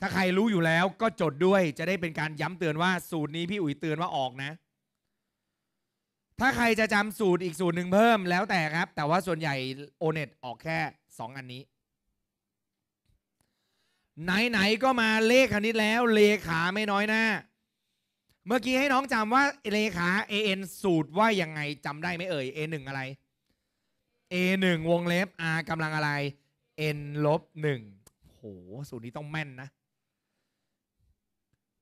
ถ้าใครรู้อยู่แล้วก็จดด้วย จะได้เป็นการย้ำเตือนว่า สูตรนี้พี่อุ๋ยเตือนว่าออกนะ ถ้าใครจะจำสูตรอีกสูตรหนึ่งเพิ่มแล้วแต่ครับ แต่ว่าส่วนใหญ่โอเน็ตออกแค่ 2 อันนี้ ไหนๆ ก็มาเลขคณิตแล้วเลขาไม่น้อยหน้าเมื่อกี้ให้น้องจำว่า เลขา AN สูตรว่ายังไงจำได้ไหมเอ่ย A1 อะไร A1 วงเล็บ R กำลังอะไร N ลบหนึ่งโหสูตรนี้ต้องแม่นนะ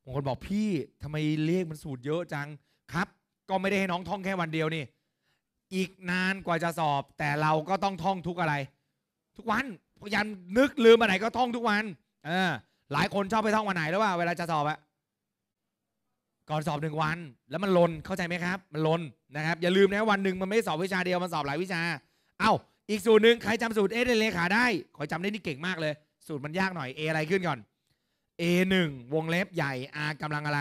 บางคนบอกพี่ทำไมเลขมันสูตรเยอะจังครับ ก็ไม่ได้ให้น้องท่องแค่วันเดียวนี่ อีกนานกว่าจะสอบ แต่เราก็ต้องท่องทุกอะไร ทุกวันพยายามนึกลืมอะไรก็ท่องทุกวันเออหลายคนชอบไปท่องวันไหนหรือว่าเวลาจะสอบอะก่อนสอบหนึ่งวัน แล้วมันลน เข้าใจไหมครับ มันลนนะครับอย่าลืมนะวันหนึ่งมันไม่สอบวิชาเดียว มันสอบหลายวิชา เอ้าอีกสูตรหนึ่งใครจำสูตรเอได้เลขาได้ ขอจำได้นี่เก่งมากเลย สูตรมันยากหน่อย A อะไรขึ้นก่อน A1 วงเล็บใหญ่ R กำลังอะไร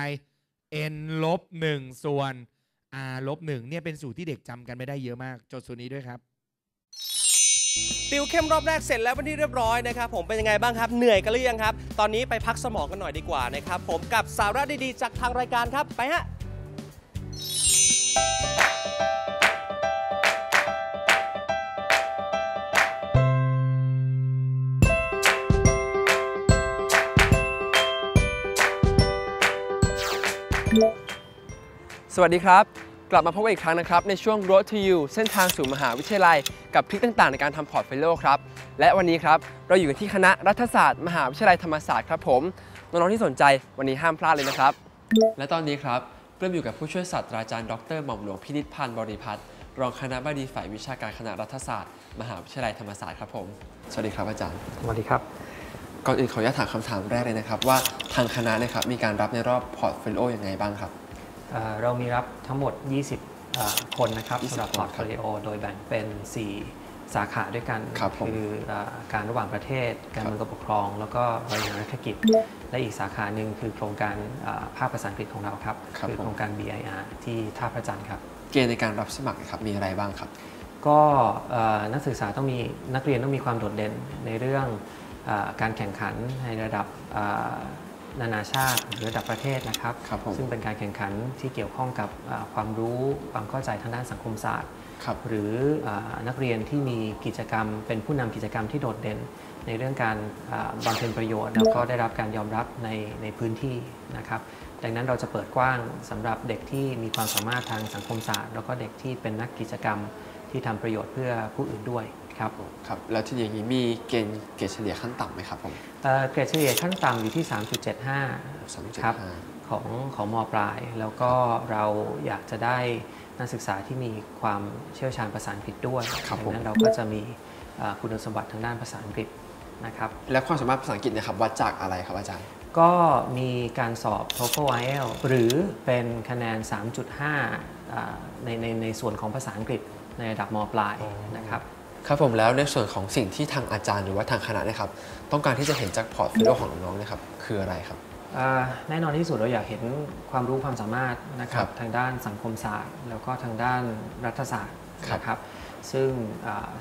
N ลบหส่วน R ลบหเนี่ยเป็นสูตรที่เด็กจำกันไม่ได้เยอะมาก จดสูตรนี้ด้วยครับติวเข้มรอบแรกเสร็จแล้วเป็นที่เรียบร้อยนะครับ ผมเป็นยังไงบ้างครับ เหนื่อยกันหรือยังครับ ตอนนี้ไปพักสมองกันหน่อยดีกว่านะครับ ผมกับสาระดีๆ จากทางรายการครับ ไปฮะ สวัสดีครับกลับมาพบกันอีกครั้งนะครับในช่วง Road to You เส้นทางสู่มหาวิทยาลัยกับทริคต่างๆในการทำพอร์ตโฟลิโอครับ และวันนี้ครับเราอยู่กันที่คณะรัฐศาสตร์มหาวิทยาลัยธรรมศาสตร์ครับผมน้องๆที่สนใจวันนี้ห้ามพลาดเลยนะครับ และตอนนี้ครับเริ่มอยู่กับผู้ช่วยศาสตราจารย์ดรหม่อมหลวงพินิจพันธ์บริพัตรรองคณะบดีฝ่ายวิชาการคณะรัฐศาสตร์ มหาวิทยาลัยธรรมศาสตร์ครับผมสวัสดีครับอาจารย์สวัสดีครับก่อนอื่นขออนุญาตถามคำถามแรกเลยนะครับว่าทางคณะนะครับมีการรับในรอบพอร์ตโฟลิโอยังไงบ้างครับเรามีรับทั้งหมด 20 คนนะครับสำหรับพอร์ตคาลิโอโดยแบ่งเป็น 4 สาขาด้วยกันคคือการระหว่างประเทศ การเมืองกับปกครอง แล้วก็บริหารธุรกิจ และอีกสาขาหนึ่งคือโครงการภาคภาษาอังกฤษของเราครับครับ คือโครงการ BIR ที่ท่าพระจันทร์ครับ เกณฑ์ในการรับสมัครครับมีอะไรบ้างครับ ก็นักศึกษาต้องมีนักเรียนต้องมีความโดดเด่นในเรื่องการแข่งขันในระดับนานาชาติหรือระดับประเทศนะครับรบซึ่งเป็นการแข่งขันที่เกี่ยวข้องกับความรู้ความเข้าใจทางด้านสังคมศาสตร์รหรืออนักเรียนที่มีกิจกรรม เป็นผู้นำกิจกรรมที่โดดเด่น ในเรื่องการบำเพ็ญประโยชน์ แล้วก็ได้รับการยอมรับในในพื้นที่นะครับดังนั้นเราจะเปิดกว้างสำหรับเด็กที่มีความสามารถทางสังคมศาสตร์ แล้วก็เด็กที่เป็นนักกิจกรรมที่ทำประโยชน์เพื่อผู้อื่นด้วยครับผมครับ แล้วทีนี้อย่างนี้มีเกณฑ์เกรดเฉลี่ยขั้นต่ำไหมครับผมเอ่อเกรดเฉลี่ยขั้นต่ำอยู่ที่3.75 3.75 ครับ ของของมปลาย แล้วก็เราอยากจะได้นักศึกษาที่มีความเชี่ยวชาญภาษาอังกฤษด้วยครับดังนั้นเราก็จะมีคุณสมบัติทางด้านภาษาอังกฤษนะครับ และความสามารถภาษาอังกฤษนะครับวัดจากอะไรครับอาจารย์ ก็มีการสอบ TOEFL IELTS หรือเป็นคะแนน3.5ในในในส่วนของภาษาอังกฤษในระดับมปลายนะครับครับผมแล้วในส่วนของสิ่งที่ทางอาจารย์หรือว่าทางคณะนะครับต้องการที่จะเห็นจากพอร์ตโฟลิโอของน้องๆนะครับคืออะไรครับแน่นอนที่สุด เราอยากเห็นความรู้ความสามารถนะครับทางด้านสังคมศาสตร์ แล้วก็ทางด้านรัฐศาสตร์นะครับซึ่ง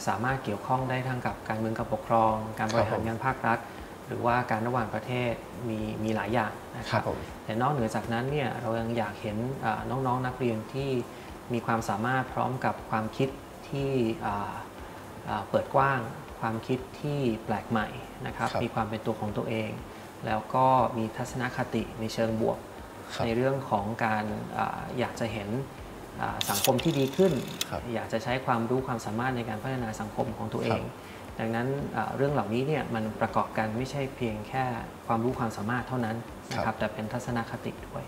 สามารถเกี่ยวข้องได้ทั้งกับการเมืองกับปกครอง การบริหารงานภาครัฐ หรือว่าการระหว่างประเทศมีมีหลายอย่างนะครับแต่นอกเหนือจากนั้นเนี่ยเรายังอยากเห็นน้องๆนนักเรียนที่มีความสามารถพร้อมกับความคิดที่เปิดกว้างความคิดที่แปลกใหม่นะครับรบมีความเป็นตัวของตัวเอง แล้วก็มีทัศนคติในเชิงบวกในเรื่องของการออยากจะเห็นสังคมที่ดีขึ้น อยากจะใช้ความรู้ความสามารถในการพัฒนาสังคมของตัวเอง ดังนั้นเรื่องเหล่านี้เนี่ยมันประกอบกันไม่ใช่เพียงแค่ความรู้ความสามารถเท่านั้นนะครับแต่เป็นทัศนคติด้วย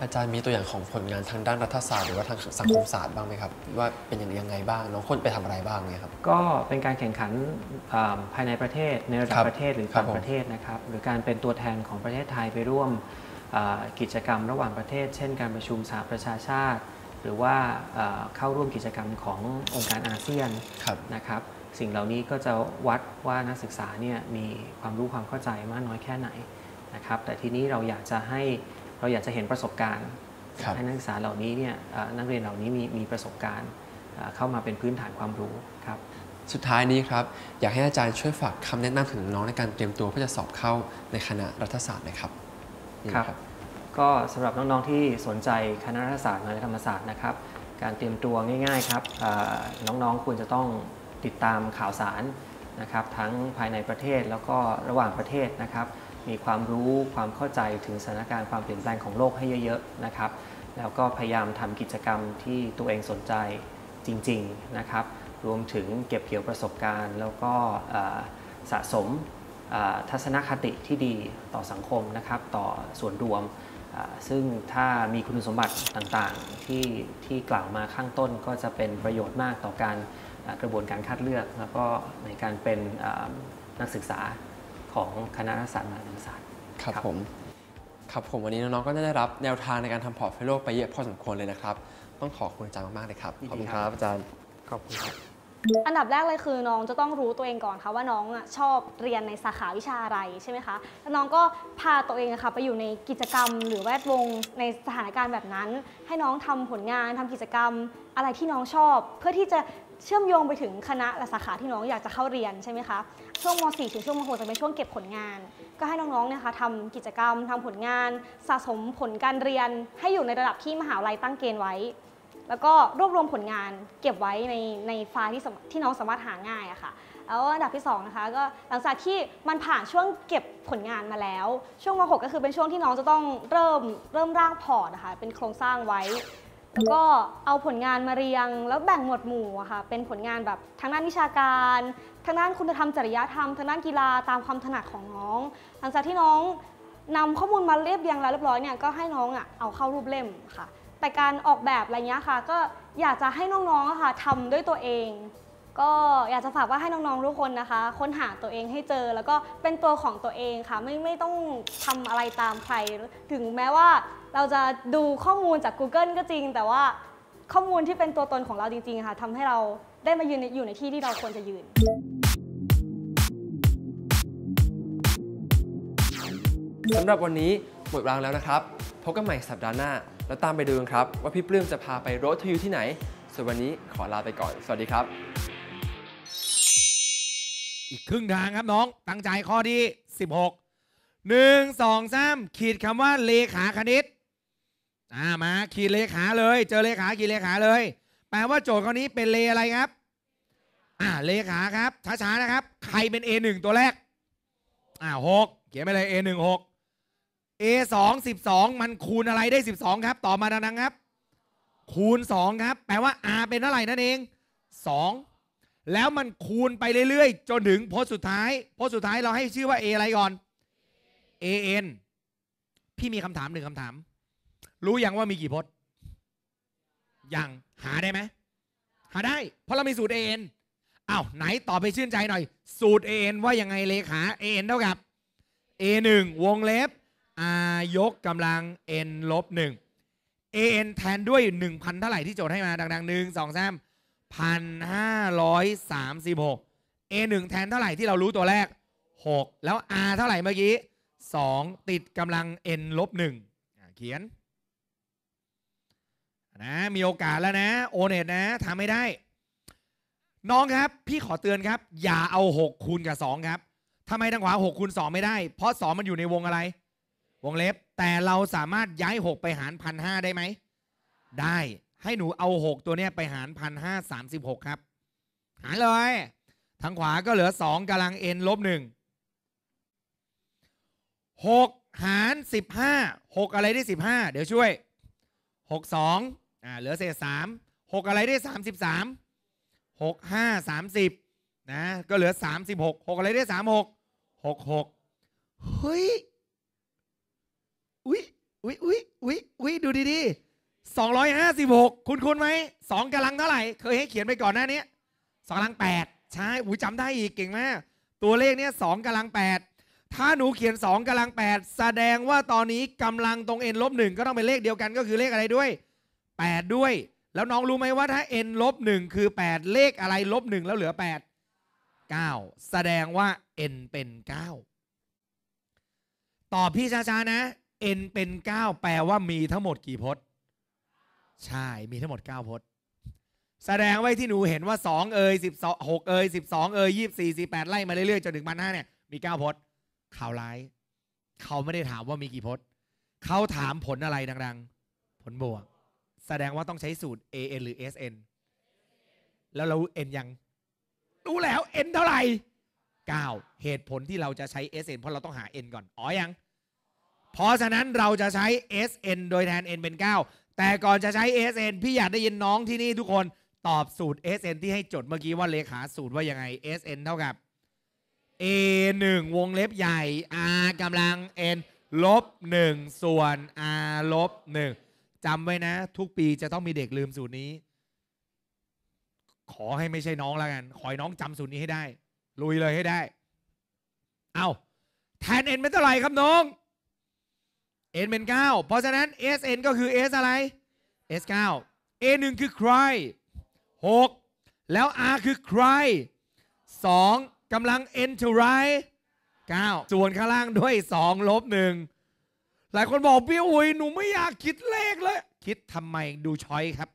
อาจารย์มีตัวอย่างของผลงานทางด้านรัฐศาสตร์หรือว่าทางสังคมศาสตร์บ้างไหมครับว่าเป็นอย่างยังไงบ้างน้องคนไปทำอะไรบ้างเนี่ยครับ ก็เป็นการแข่งขันภายในประเทศในระดับประเทศหรือต่างประเทศนะครับหรือการเป็นตัวแทนของประเทศไทยไปร่วมกิจกรรมระหว่างประเทศ เช่นการประชุมสหประชาชาติ หรือว่าเข้าร่วมกิจกรรมขององค์การอาเซียนนะครับสิ่งเหล่านี้ก็จะวัดว่านักศึกษาเนี่ยมีความรู้ความเข้าใจมากน้อยแค่ไหนนะครับ แต่ทีนี้เราอยากจะให้เราอยากจะเห็นประสบการณ์ให้นักศึกษาเหล่านี้เนี่ยนักเรียนเหล่านี้มีมีประสบการณ์ เข้ามาเป็นพื้นฐานความรู้ครับ สุดท้ายนี้ครับอยากให้อาจารย์ช่วยฝากคำแนะนำถึงน้องในการเตรียมตัวเพื่อจะสอบเข้าในคณะรัฐศาสตร์นะครับครับ ก็สำหรับน้องๆที่สนใจคณะรัฐศาสตร์และธรรมศาสตร์นะครับ การเตรียมตัวง่ายๆครับน้องๆควรจะต้องติดตามข่าวสารนะครับ ทั้งภายในประเทศแล้วก็ระหว่างประเทศนะครับมีความรู้ความเข้าใจถึงสถานการณ์ความเปลี่ยนแปลงของโลกให้เยอะๆนะครับ แล้วก็พยายามทำกิจกรรมที่ตัวเองสนใจจริงๆนะครับ รวมถึงเก็บเกี่ยวประสบการณ์ แล้วก็สะสมทัศนคติที่ดีต่อสังคมนะครับต่อส่วนรวม ซึ่งถ้ามีคุณสมบัติต่างๆที่ที่กล่าวมาข้างต้นก็จะเป็นประโยชน์มากต่อการกระบวนการคัดเลือก แล้วก็ในการเป็นนักศึกษาของคณะรัฐศาสตร์มหาวิทยาลัยศาสตร์ ครับผม ครับผมวันนี้น้องๆ ก็ได้รับแนวทางในการทำพอร์ตโฟลิโอไปเยอะพอสมควรเลยนะครับ ต้องขอบคุณอาจารย์มาก ๆ เลยครับ ขอบคุณครับอาจารย์ ขอบคุณครับ อันดับแรกเลยคือน้องจะต้องรู้ตัวเองก่อนค่ะว่าน้องชอบเรียนในสาขาวิชาอะไรใช่ไหมคะ แล้วน้องก็พาตัวเองค่ะไปอยู่ในกิจกรรม หรือแวดวงในสถานการณ์แบบนั้น ให้น้องทำผลงาน ทำกิจกรรมอะไรที่น้องชอบเพื่อที่จะเชื่อมโยงไปถึงคณะและสาขาที่น้องอยากจะเข้าเรียนใช่ไหมคะช่วงม .4 ถึงช่วงม .6 จะเป็นช่วงเก็บผลงาน ก็ให้น้องๆนะคะทำกิจกรรมทำผลงาน สะสมผลการเรียน ให้อยู่ในระดับที่มหาวิทยาลัยตั้งเกณฑ์ไว้ แล้วก็รวบรวมผลงานเก็บไว้ในในไฟล์ที่ที่น้องสามารถหาง่ายอะคะ่ะแล้วอันดับที่ 2 นะคะก็หลังจากที่มันผ่านช่วงเก็บผลงานมาแล้ว ช่วงม .6 ก็คือเป็นช่วงที่น้องจะต้องเริ่มเริ่มร่างพอร์ตนะคะเป็นโครงสร้างไว้แล้วก็เอาผลงานมาเรียงแล้วแบ่งหมวดหมู่อะค่ะเป็นผลงานแบบทางด้านวิชาการทางด้านคุณธรรมจริยธรรม ทางด้านกีฬาตามความถนัดของน้อง หลังจากที่น้องนำข้อมูลมาเรียบเรียงแล้วเรียบร้อยเนี่ยก็ให้น้องอะเอาเข้ารูปเล่มค่ะ แต่การออกแบบอะไรเงี้ยค่ะก็อยากจะให้น้องๆค่ะทำด้วยตัวเอง ก็อยากจะฝากว่าให้น้องๆ ทุกคนนะคะ ค้นหาตัวเองให้เจอ แล้วก็เป็นตัวของตัวเองค่ะ ไม่ไม่ต้องทำอะไรตามใครถึงแม้ว่าเราจะดูข้อมูลจาก Google ก็จริง แต่ว่าข้อมูลที่เป็นตัวตนของเราจริงๆค่ะทำให้เราได้มายืน อยู่ในที่ที่เราควรจะยืนสำหรับวันนี้หมดเวลาแล้วนะครับ พบกันใหม่สัปดาห์หน้า แล้วตามไปดูกันครับว่าพี่ปลื้มจะพาไปโรดทิวที่ไหนส่วนวันนี้ขอลาไปก่อน สวัสดีครับ อีกครึ่งทางครับน้องตั้งใจข้อที่ 16 1 2 3ขีดคำว่าเลขาคณิตอ่ามาขีดเลขาเลย เจอเลขาขีดเลขาเลยแปลว่าโจทย์ข้อนี้เป็นเลอะไรครับอ่าเลขาครับช้าๆ นะครับ ใครเป็น A1 ตัวแรกอ่าหกเขียนไปเลย A1 หก A2 12 มันคูณอะไรได้ 12 ครับต่อมาดังๆครับ คูณ2ครับ แปลว่า R เป็นเท่าไหร่นั่นเอง 2 แล้วมันคูณไปเรื่อยๆ จนถึงโพสสุดท้ายโพสสุดท้ายเราให้ชื่อว่า A อะไรก่อน AN พี่มีคำถามหนึ่งคำถามรู้ยังว่ามีกี่พจน์ยัง หาได้ไหม หาได้เพราะเรามีสูตรเอ็นอ้าไหน ตอบไปชื่นใจหน่อย สูตรเอ็นว่ายังไงเลขาเอ็นเท่ากับ a1 วงเล็บ r ยกกำลัง n ลบหนึ่ง an แทนด้วย1,000 เท่าไหร่ที่โจทย์ให้มา ดังๆหนึ่งสองสามพันห้าร้อยสามสิบหก a1 แทนเท่าไหร่ที่เรารู้ตัวแรก 6 แล้ว r เท่าไหร่เมื่อกี้ 2 ติดกำลัง n ลบหนึ่งเขียนนะมีโอกาสแล้วนะ โอเน็ตนะทำไม่ได้ น้องครับพี่ขอเตือนครับ อย่าเอา 6 คูณกับ 2 ครับทำไมทางขวา 6 คูณ2 ไม่ได้ เพราะ 2 มันอยู่ในวงอะไร วงเล็บ แต่เราสามารถย้าย 6ไปหารพันห้าได้ไหมได้ให้หนูเอา 6 ตัวเนี้ยไปหารพันห้าสามสิบหกครับ หารเลย ทางขวาก็เหลือ 2 กำลังเนลบหนึ่งหกหารสิบห้าหกอะไรได้สิบห้าเดี๋ยวช่วยหกสอง่าเหลือเศษสามหกอะไรได้สามสิบสามหกห้าสามสิบนะ ก็เหลือสามสิบหกหกอะไรได้สามหกหกหกเฮ้ย อุ๊ย อุ๊ยอุ๊ยอุ๊ยอุ๊ยดูดีๆสองร้อยห้าสิบหกคุณคุณไหมสองกำลังเท่าไหร่ เคยให้เขียนไปก่อนหน้านี้สองกำลังแปดใช่อุ้ยจำได้อีก เก่งมาก ตัวเลขเนี้ยสองกำลังแปดถ้าหนูเขียนสองกำลังแปดแสดงว่าตอนนี้กำลังตรงเอ็นลบหนึ่งก็ต้องเป็นเลขเดียวกันก็คือเลขอะไรด้วย8 ด้วย แล้วน้องรู้ไหมว่าถ้า n ลบ1คือ 8 เลขอะไร ลบ 1 แล้วเหลือ 8 9 แสดงว่า n เป็น 9 ตอบพี่ช้าๆ นะ n เป็น 9 แปลว่ามีทั้งหมดกี่พจน์ ใช่มีทั้งหมด 9 พจน์แสดงไว้ที่หนูเห็นว่า 2 เอ่ย12 6เอ่ย12 เอ่ย24 48 ไล่มาเรื่อย ๆ จนถึงพันห้าเนี่ย มี 9 พจน์ ข่าวร้าย เขาไม่ได้ถามว่ามีกี่พจน์ เขาถามผลอะไรดัง ๆ ผลบวกแสดงว่าต้องใช้สูตร AN หรือ SN แล้วเรา N ยัง รู้แล้ว N เท่าไหร่ 9 เหตุผลที่เราจะใช้ SN เพราะเราต้องหา N ก่อน อ๋อยัง เพราะฉะนั้นเราจะใช้ SN โดยแทน N เป็น 9 แต่ก่อนจะใช้ SN พี่อยากได้ยินน้องที่นี่ทุกคนตอบสูตร SN ที่ให้จดเมื่อกี้ว่าเลขาสูตรว่ายังไง SN เท่ากับ A1 วงเล็บใหญ่ R กำลัง N ลบ1ส่วน R ลบ1จำไว้นะ ทุกปีจะต้องมีเด็กลืมสูตรนี้ ขอให้ไม่ใช่น้องแล้วกัน ขอให้น้องจำสูตรนี้ให้ได้ ลุยเลยให้ได้ เอาแทนเอ็นเป็นเท่าไหร่ครับน้องเอ็นเป็นเก้าเพราะฉะนั้นเอสเอ็นก็คือเอสอะไรเอสเก้าเอหนึ่งคือใครหกแล้วอาร์คือใครสองกำลังเอ็นท่า่เก้าส่วนข้างล่างด้วยสองลบหนึ่งหลายคนบอกพี่อุ๋ยหนูไม่อยากคิดเลขเลย คิดทำไมดูช้อยครับ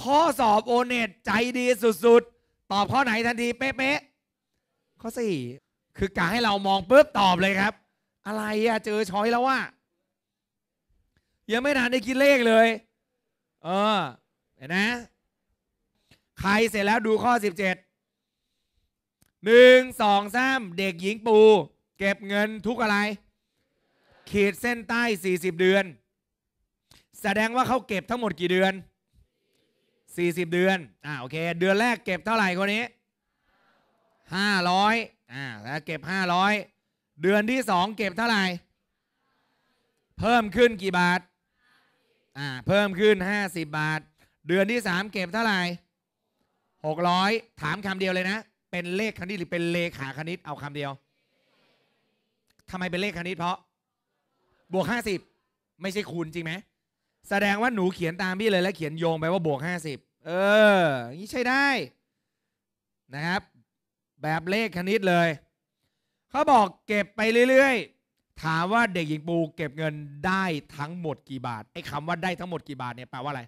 ข้อสอบโอเน็ตใจดีสุดๆ ตอบข้อไหนทันที เป๊ะๆ ข้อสี่ คือการให้เรามองปุ๊บตอบเลยครับ อะไรอะเจอช้อยแล้วว่ายังไม่ทันได้คิดเลขเลย เออเห็นนะ ใครเสร็จแล้วดูข้อสสิบเจ็ดหนึ่งองสามเด็กหญิงปู เก็บเงินทุกอะไรขีดเส้นใต้ 40 เดือน แสดงว่าเขาเก็บทั้งหมดกี่เดือน40 เดือนอ่าโอเคเดือนแรกเก็บเท่าไหร่คนนี้500อ่าแล้วเก็บ500 เดือนที่2เก็บเท่าไหร่ เพิ่มขึ้นกี่บาทอ่าเพิ่มขึ้น 50 บาท เดือนที่3เก็บเท่าไหร่600ถามคำเดียวเลยนะ เป็นเลขคณิตหรือเป็นเลขาคณิตเอาคำเดียวทำไมเป็นเลขคณิตเพราะบวกห้าสิบไม่ใช่คูณจริงไหมแสดงว่าหนูเขียนตามพี่เลยแล้วเขียนโยงไปว่าบวกห้าสิบเอองนี้ใช่ได้นะครับ แบบเลขคณิตเลยเขาบอกเก็บไปเรื่อยๆถามว่าเด็กหญิงปูเก็บเงินได้ทั้งหมดกี่บาทไอ้คำว่าได้ทั้งหมดกี่บาทเนี่ยแปลว่าอะไร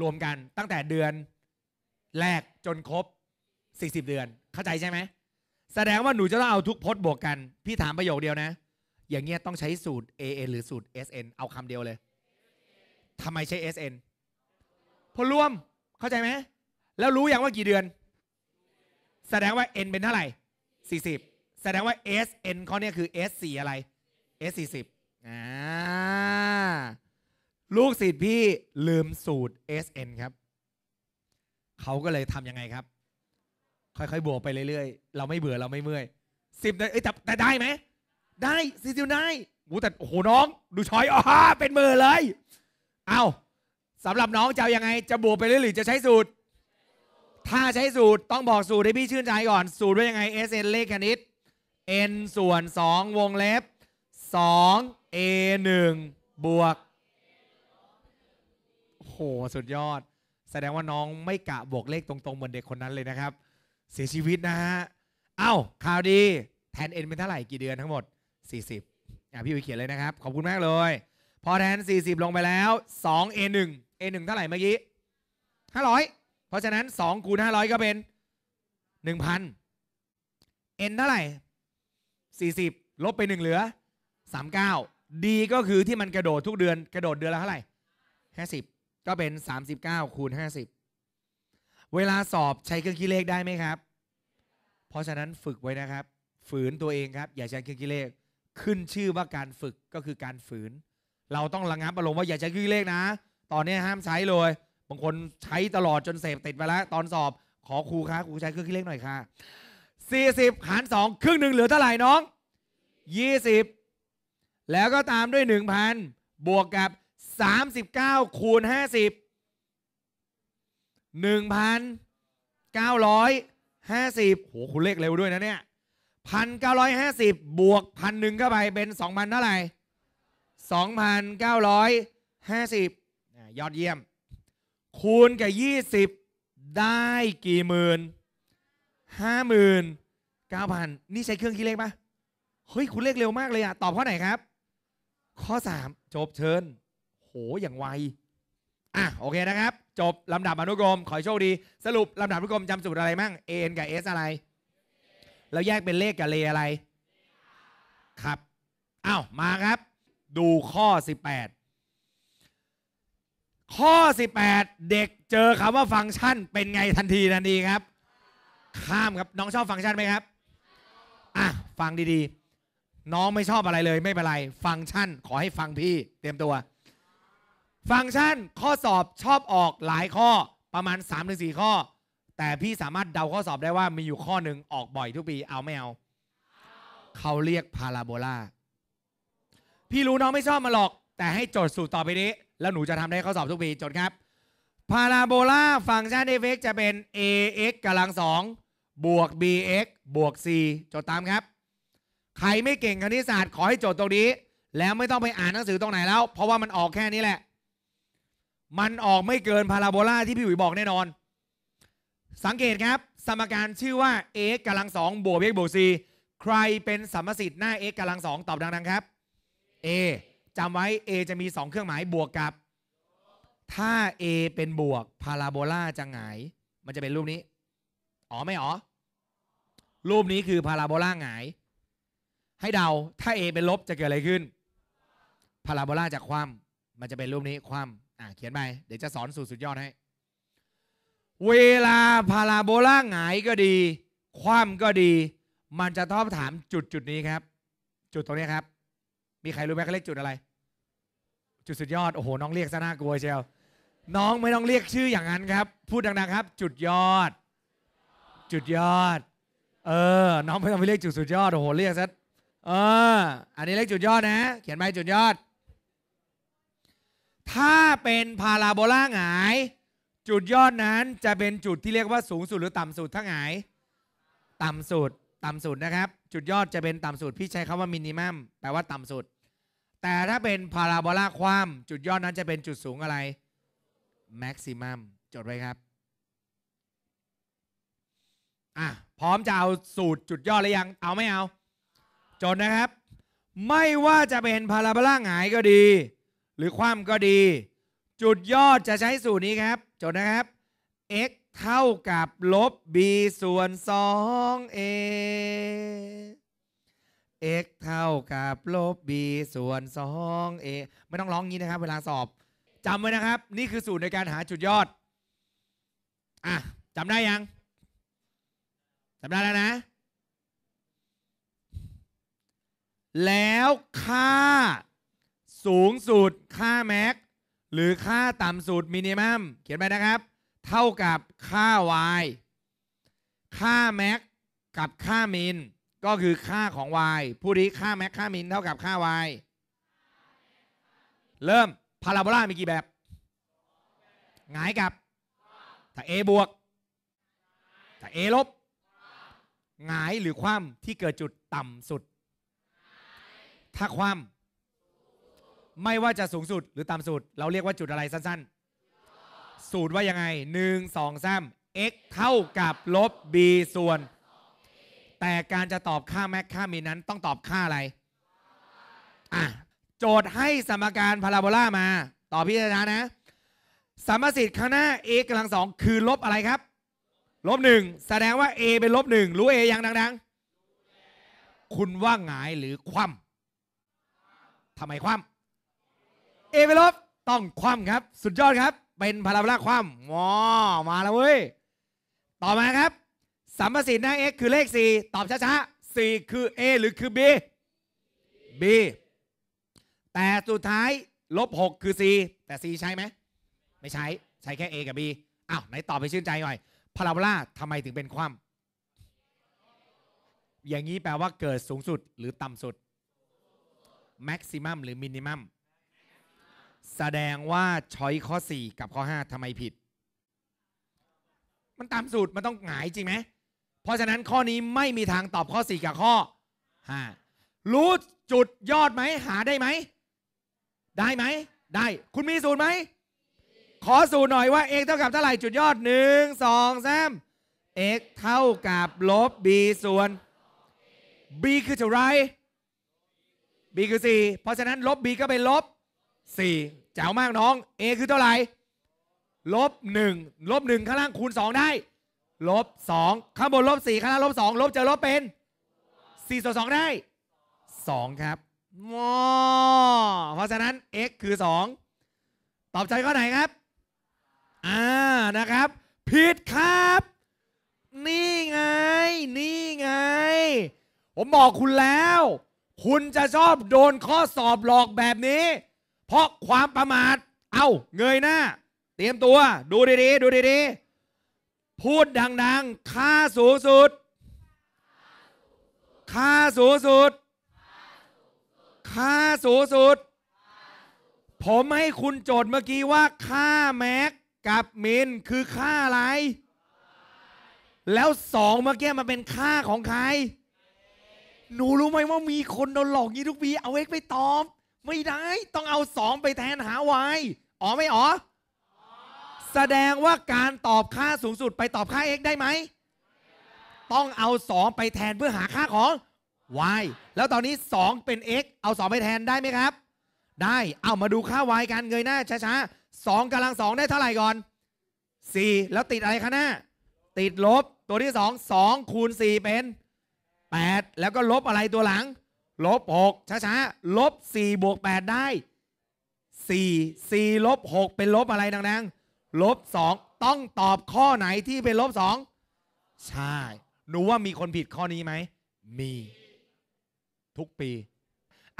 รวมกันตั้งแต่เดือนแรกจนครบ40เดือน เข้าใจใช่ไหมแสดงว่าหนูจะต้องเอาทุกพจน์บวกกันพี่ถามประโยคเดียวนะอย่างเงี้ยต้องใช้สูตร AN หรือสูตร SN เอาคำเดียวเลย ทำไมใช้ SN ผลรวมเข้าใจไหม แล้วรู้อย่างว่ากี่เดือน แสดงว่า N เป็นเท่าไหร่ 40 แสดงว่า SN เขาเนี่ยคือ S4 อะไร S40 อ่าลูกศิษย์พี่ลืมสูตร SN ครับ เขาก็เลยทำยังไงครับ ค่อยๆ บวกไปเรื่อยๆ เราไม่เบื่อเราไม่เมื่อยสิบแต่แต่ได้ไหมได้สีซิว ได้หูแต่โอ้โห น้องดูช้อยอ๋อเป็นมือเลย เอาสำหรับน้องจะยังไง จะบวกไปเรื่อยหรือจะใช้สูตร ถ้าใช้สูตรต้องบอกสูตร ให้พี่ชื่นใจก่อนสูตร ว่ายังไง s n เลขคณิต n ส่วน 2 วงเล็บ2 a 1บวกโห สุดยอด แสดงว่าน้องไม่กะบวกเลขตรงๆ เหมือนเด็กคนนั้นเลยนะครับ เสียชีวิตนะฮะ เอ้าข่าวดีแทน n เป็นเท่าไหร่กี่เดือนทั้งหมด40อ่ะพี่วิเขียนเลยนะครับ ขอบคุณมากเลย พอแทน 40 ลงไปแล้ว 2a1 a1 เท่าไหร่เมื่อกี้ 500 เพราะฉะนั้น 2 คูณ 500 ก็เป็น 1,000 n เท่าไหร่40 ลบไป 1 เหลือ 39 d ก็คือที่มันกระโดดทุกเดือนกระโดดเดือนละเท่าไหร่ 50 ก็เป็น 39 คูณ 50 เวลาสอบใช้เครื่องคิดเลขได้ไหมครับ เพราะฉะนั้นฝึกไว้นะครับ ฝืนตัวเองครับอย่าใช้เครื่องคิดเลขขึ้นชื่อว่าการฝึกก็คือการฝืน เราต้องระงับอารมณ์ว่าอย่าใช้คี่เลขนะ ตอนนี้ห้ามใช้เลย บางคนใช้ตลอดจนเสพติดไปแล้ว ตอนสอบขอครูคะครูใช้เครื่องคิดเลขหน่อยค่ะ 40 หาร 2 ครึ่งหนึ่งเหลือเท่าไหร่น้อง 20 แล้วก็ตามด้วย 1,000 บวกกับ 39 คูณ 50 1,950โหคุณเลขเร็วด้วยนะเนี่ย1,950 บวกพันหนึ่งเข้าไปเป็น 2,000 เท่าไหร่ 2,950 ยอดเยี่ยม คูณกับ 20 ได้กี่หมื่นห้าหมื่นเก้าพันนี่ใช้เครื่องคิดเลขปะเฮ้ยคุณเลขเร็วมากเลยอะตอบข้อไหนครับ ข้อ 3 จบเชิญ โหอย่างไวอ่ะโอเคนะครับ จบลำดับอนุกรม ขอโชคดีสรุปลำดับอนุกรมจำสูตรอะไรมั่ง a n กับ s อะไรแล้วแยกเป็นเลขกับเลอะไร ครับอ้าว มาครับ ดูข้อ 18 ข้อ 18 เด็กเจอคำว่าฟังก์ชันเป็นไงทันทีทันทีครับ ข้ามครับน้องชอบฟังก์ชันไหมครับอ่ะฟังดีๆ น้องไม่ชอบอะไรเลยไม่เป็นไร ฟังก์ชันขอให้ฟังพี่เตรียมตัว ฟังก์ชันข้อสอบชอบออกหลายข้อประมาณ 3-4 ข้อแต่พี่สามารถเดาข้อสอบได้ว่ามีอยู่ข้อหนึ่งออกบ่อยทุกปีเอาไม่เอาเขาเรียกพาราโบลา พี่รู้น้องไม่ชอบมาหรอกแต่ให้โจทย์สูตรต่อไปนี้ แล้วหนูจะทำได้ข้อสอบทุกปีโจทย์ครับ พาราโบลาฟังก์ชันเ็กจะเป็น ax กำลังสองบวก bx บวก c จดตามครับ ใครไม่เก่งคณิตศาสตร์ขอให้โจทย์ตรงนี้ แล้วไม่ต้องไปอ่านหนังสือตรงไหนแล้ว เพราะว่ามันออกแค่นี้แหละ มันออกไม่เกินพาราโบลาที่พี่อุ๋ยบอกแน่นอนสังเกตครับ สมการชื่อว่า x กำลังสองบวก x บวก c ใครเป็นสมสิทธิ์หน้า x กำลังสองตอบดังๆครับ a จำไว้ a จะมี 2 เครื่องหมายบวกกับ ถ้า a เป็นบวกพาราโบลาจะหงาย มันจะเป็นรูปนี้อ๋อไม่อ๋อรูปนี้คือพาราโบลาหงาย ให้เดาถ้า a เป็นลบจะเกิดอะไรขึ้น พาราโบลาจะคว่ำมันจะเป็นรูปนี้คว่ำอ่าเขียนไปเดี๋ยวจะสอนสูตรสุดยอดให้เวลาพาราโบลาหงายก็ดี คว่ำก็ดี มันจะทอบถามจุดจุดนี้ครับ จุดตรงนี้ครับ มีใครรู้ไหมเขาเรียกจุดอะไร จุดสุดยอด โอ้โห น้องเรียกซะน่ากลัวเชียวน้องไม่ต้องเรียกชื่ออย่างนั้นครับ พูดดังๆครับ จุดยอด จุดยอด เออน้องไม่ต้องไปเรียกจุดสุดยอดโอ้โห เรียกซะเอออันนี้เลขจุดยอดนะ เขียนไปจุดยอด ถ้าเป็นพาราโบลาหงายจุดยอดนั้นจะเป็นจุดที่เรียกว่าสูงสุด หรือต่ำสุดทั้งหาย ต่ำสุด ต่ำสุดนะครับ จุดยอดจะเป็นต่ำสุดพี่ใช้คำว่ามินิมัมแปลว่าต่ำสุด แต่ถ้าเป็นพาราโบลาความจุดยอดนั้นจะเป็นจุดสูงอะไร แม็กซิมัมจดไว้ครับ อ่ะพร้อมจะเอาสูตรจุดยอดหรือยัง เอาไม่เอาจดนะครับ ไม่ว่าจะเป็นพาราโบลาหงายก็ดี หรือความก็ดี จุดยอดจะใช้สูตรนี้ครับจดนะครับ x เท่ากับ ลบ b ส่วน 2a x เท่ากับ ลบ b ส่วน 2a ไม่ต้องร้องงี้นะครับ เวลาสอบจำไว้นะครับ นี่คือสูตรในการหาจุดยอดอ่ะจำได้ยังจำได้แล้วนะ แล้วค่า สูงสุดค่าแม็กหรือค่าต่ำสุดมินิมัมเขียนไปนะครับ เท่ากับค่า y ค่าแม็กกับค่ามิน ก็คือค่าของ y ผู้นี้ ค่าแม็กค่ามินเท่ากับค่า y เริ่มพาราโบลา มีกี่แบบหงายกับถ้า a บวก ถ้า a ลบ หงายหรือคว่ำที่เกิดจุดต่ำสุด ถ้าคว่ำไม่ว่าจะสูงสุดหรือต่ำสุด เราเรียกว่าจุดอะไรสั้นๆสูตรว่ายังไง 1 2 3 x เท่ากับลบ b ส่วน แต่การจะตอบค่าแม็กค่ามีนั้นต้องตอบค่าอะไรอ่ะโจทย์ให้สมการพาราโบลามาตอบพี่ชนะนะ สมสิทธิ์ข้างหน้า a กำลังสองคือลบอะไรครับ ลบหนึ่งแสดงว่า a เป็นลบหนึ่งรู้ a ยังดังๆคุณว่าหงายหรือคว่ำทำไมคว่ำเอเวลบต้องคว่ำครับ สุดยอดครับเป็นพาราบลาคว่ำมอมาแล้วเว้ยต่อมาครับ สัมประสิทธิ์หน้า x คือเลข 4 ตอบช้าๆ 4 คือ a หรือคือ b b แต่สุดท้าย ลบ 6 คือ c แต่ c ใช่ไหม ไม่ใช้ ใช้แค่ a กับ b อ้าว ไหนตอบไปชื่นใจหน่อยพาราโบลาทำไมถึงเป็นคว่ำอย่างนี้แปลว่าเกิดสูงสุดหรือต่ำสุดแม็กซิมัมหรือมินิมัมแสดงว่า ช้อยข้อ 4 กับข้อ 5 ทำไมผิด มันตามสูตร มันต้องหงายจริงไหม เพราะฉะนั้นข้อนี้ไม่มีทางตอบข้อ 4 กับข้อ5 รู้จุดยอดไหมหาได้ไหมได้ไหมได้คุณมีสูตรไหมขอสูตรหน่อยว่า x เท่ากับเท่าไหร่จุดยอด 1 2 3 x เท่ากับลบ b ส่วน b คือเท่าไร b คือ 4 เพราะฉะนั้นลบ b ก็เป็นลบส่แจ๋วมากน้อง A คือเท่าไหร่ลบหงลบงข้างล่างคูณ2 ได้ลบสองข้างบนลบสี่ข้างล่างลบสองลบเจอลบเป็น4ส่วนสองได้2ครับมอเพราะฉะนั้น x คือ 2 ตอบใจข้อไหนครับ อ่านะครับ ผิดครับ นี่ไง นี่ไง ผมบอกคุณแล้ว คุณจะชอบโดนข้อสอบหลอกแบบนี้เพราะความประมาท เอาเงยหน้า เตรียมตัว ดูดีๆดูดีๆ พูดดังๆ ค่าสูงสุด ค่าสูงสุด ค่าสูงสุด ผมให้คุณโจทย์เมื่อกี้ว่า ค่า แม็กกับ มิน คือค่าอะไร แล้วสองเมื่อกี้มันเป็นค่าของใคร หนูรู้ไหมว่ามีคนโดนหลอกยี้ทุกปี เอาเอ็กไปตอบไม่ได้ต้องเอาสองไปแทนหา y อ๋อไม่อ๋อแสดงว่าการตอบค่าสูงสุดไปตอบค่า x ได้ไหมต้องเอาสองไปแทนเพื่อหาค่าของ y แล้วตอนนี้ 2 เป็น x เอา 2 ไปแทนได้ไหมครับ ได้เอามาดูค่า y กันเงยหน้าช้าๆ2กำลัง 2 ได้เท่าไหร่ก่อน 4 แล้วติดอะไรคะหน้า ติดลบตัวที่ 2 2คูณ4เป็น 8 แล้วก็ลบอะไรตัวหลังลบหกช้าๆลบสี่บวกแปดได้สี่สี่ลบหกเป็นลบอะไรดังๆลบสองต้องตอบข้อไหนที่เป็นลบสองใช่หนูว่ามีคนผิดข้อนี้ไหมมี ทุกปี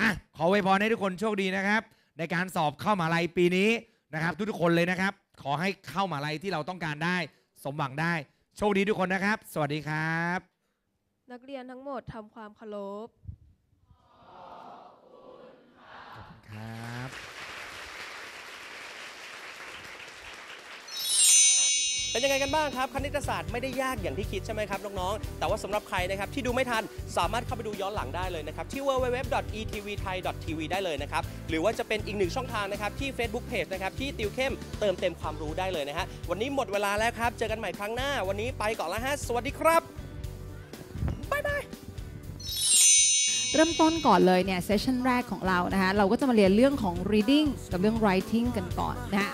อ่ะขอไว้พอให้ทุกคนโชคดีนะครับ ในการสอบเข้ามาลัยปีนี้นะครับ ทุกๆคนเลยนะครับ ขอให้เข้ามาลัยที่เราต้องการได้ สมหวังได้ โชคดีทุกคนนะครับ สวัสดีครับ นักเรียนทั้งหมดทำความเคารพครับ เป็นยังไงกันบ้างครับคณิตศาสตร์ไม่ได้ยากอย่างที่คิดใช่ไหมครับน้องๆ แต่ว่าสำหรับใครนะครับที่ดูไม่ทันสามารถเข้าไปดูย้อนหลังได้เลยนะครับที่ www.etvthai.tv ได้เลยนะครับหรือว่าจะเป็นอีกหนึ่งช่องทางนะครับที่ Facebook Page นะครับที่ติวเข้มเติมเต็มความรู้ได้เลยนะฮะวันนี้หมดเวลาแล้วครับ เจอกันใหม่ครั้งหน้า วันนี้ไปก่อนละฮะสวัสดีครับบ๊ายบายเริ่มต้นก่อนเลยเนี่ยเซสชันแรกของเรานะคะเราก็จะมาเรียนเรื่องของ reading กับเรื่อง writing กันก่อนนะคะ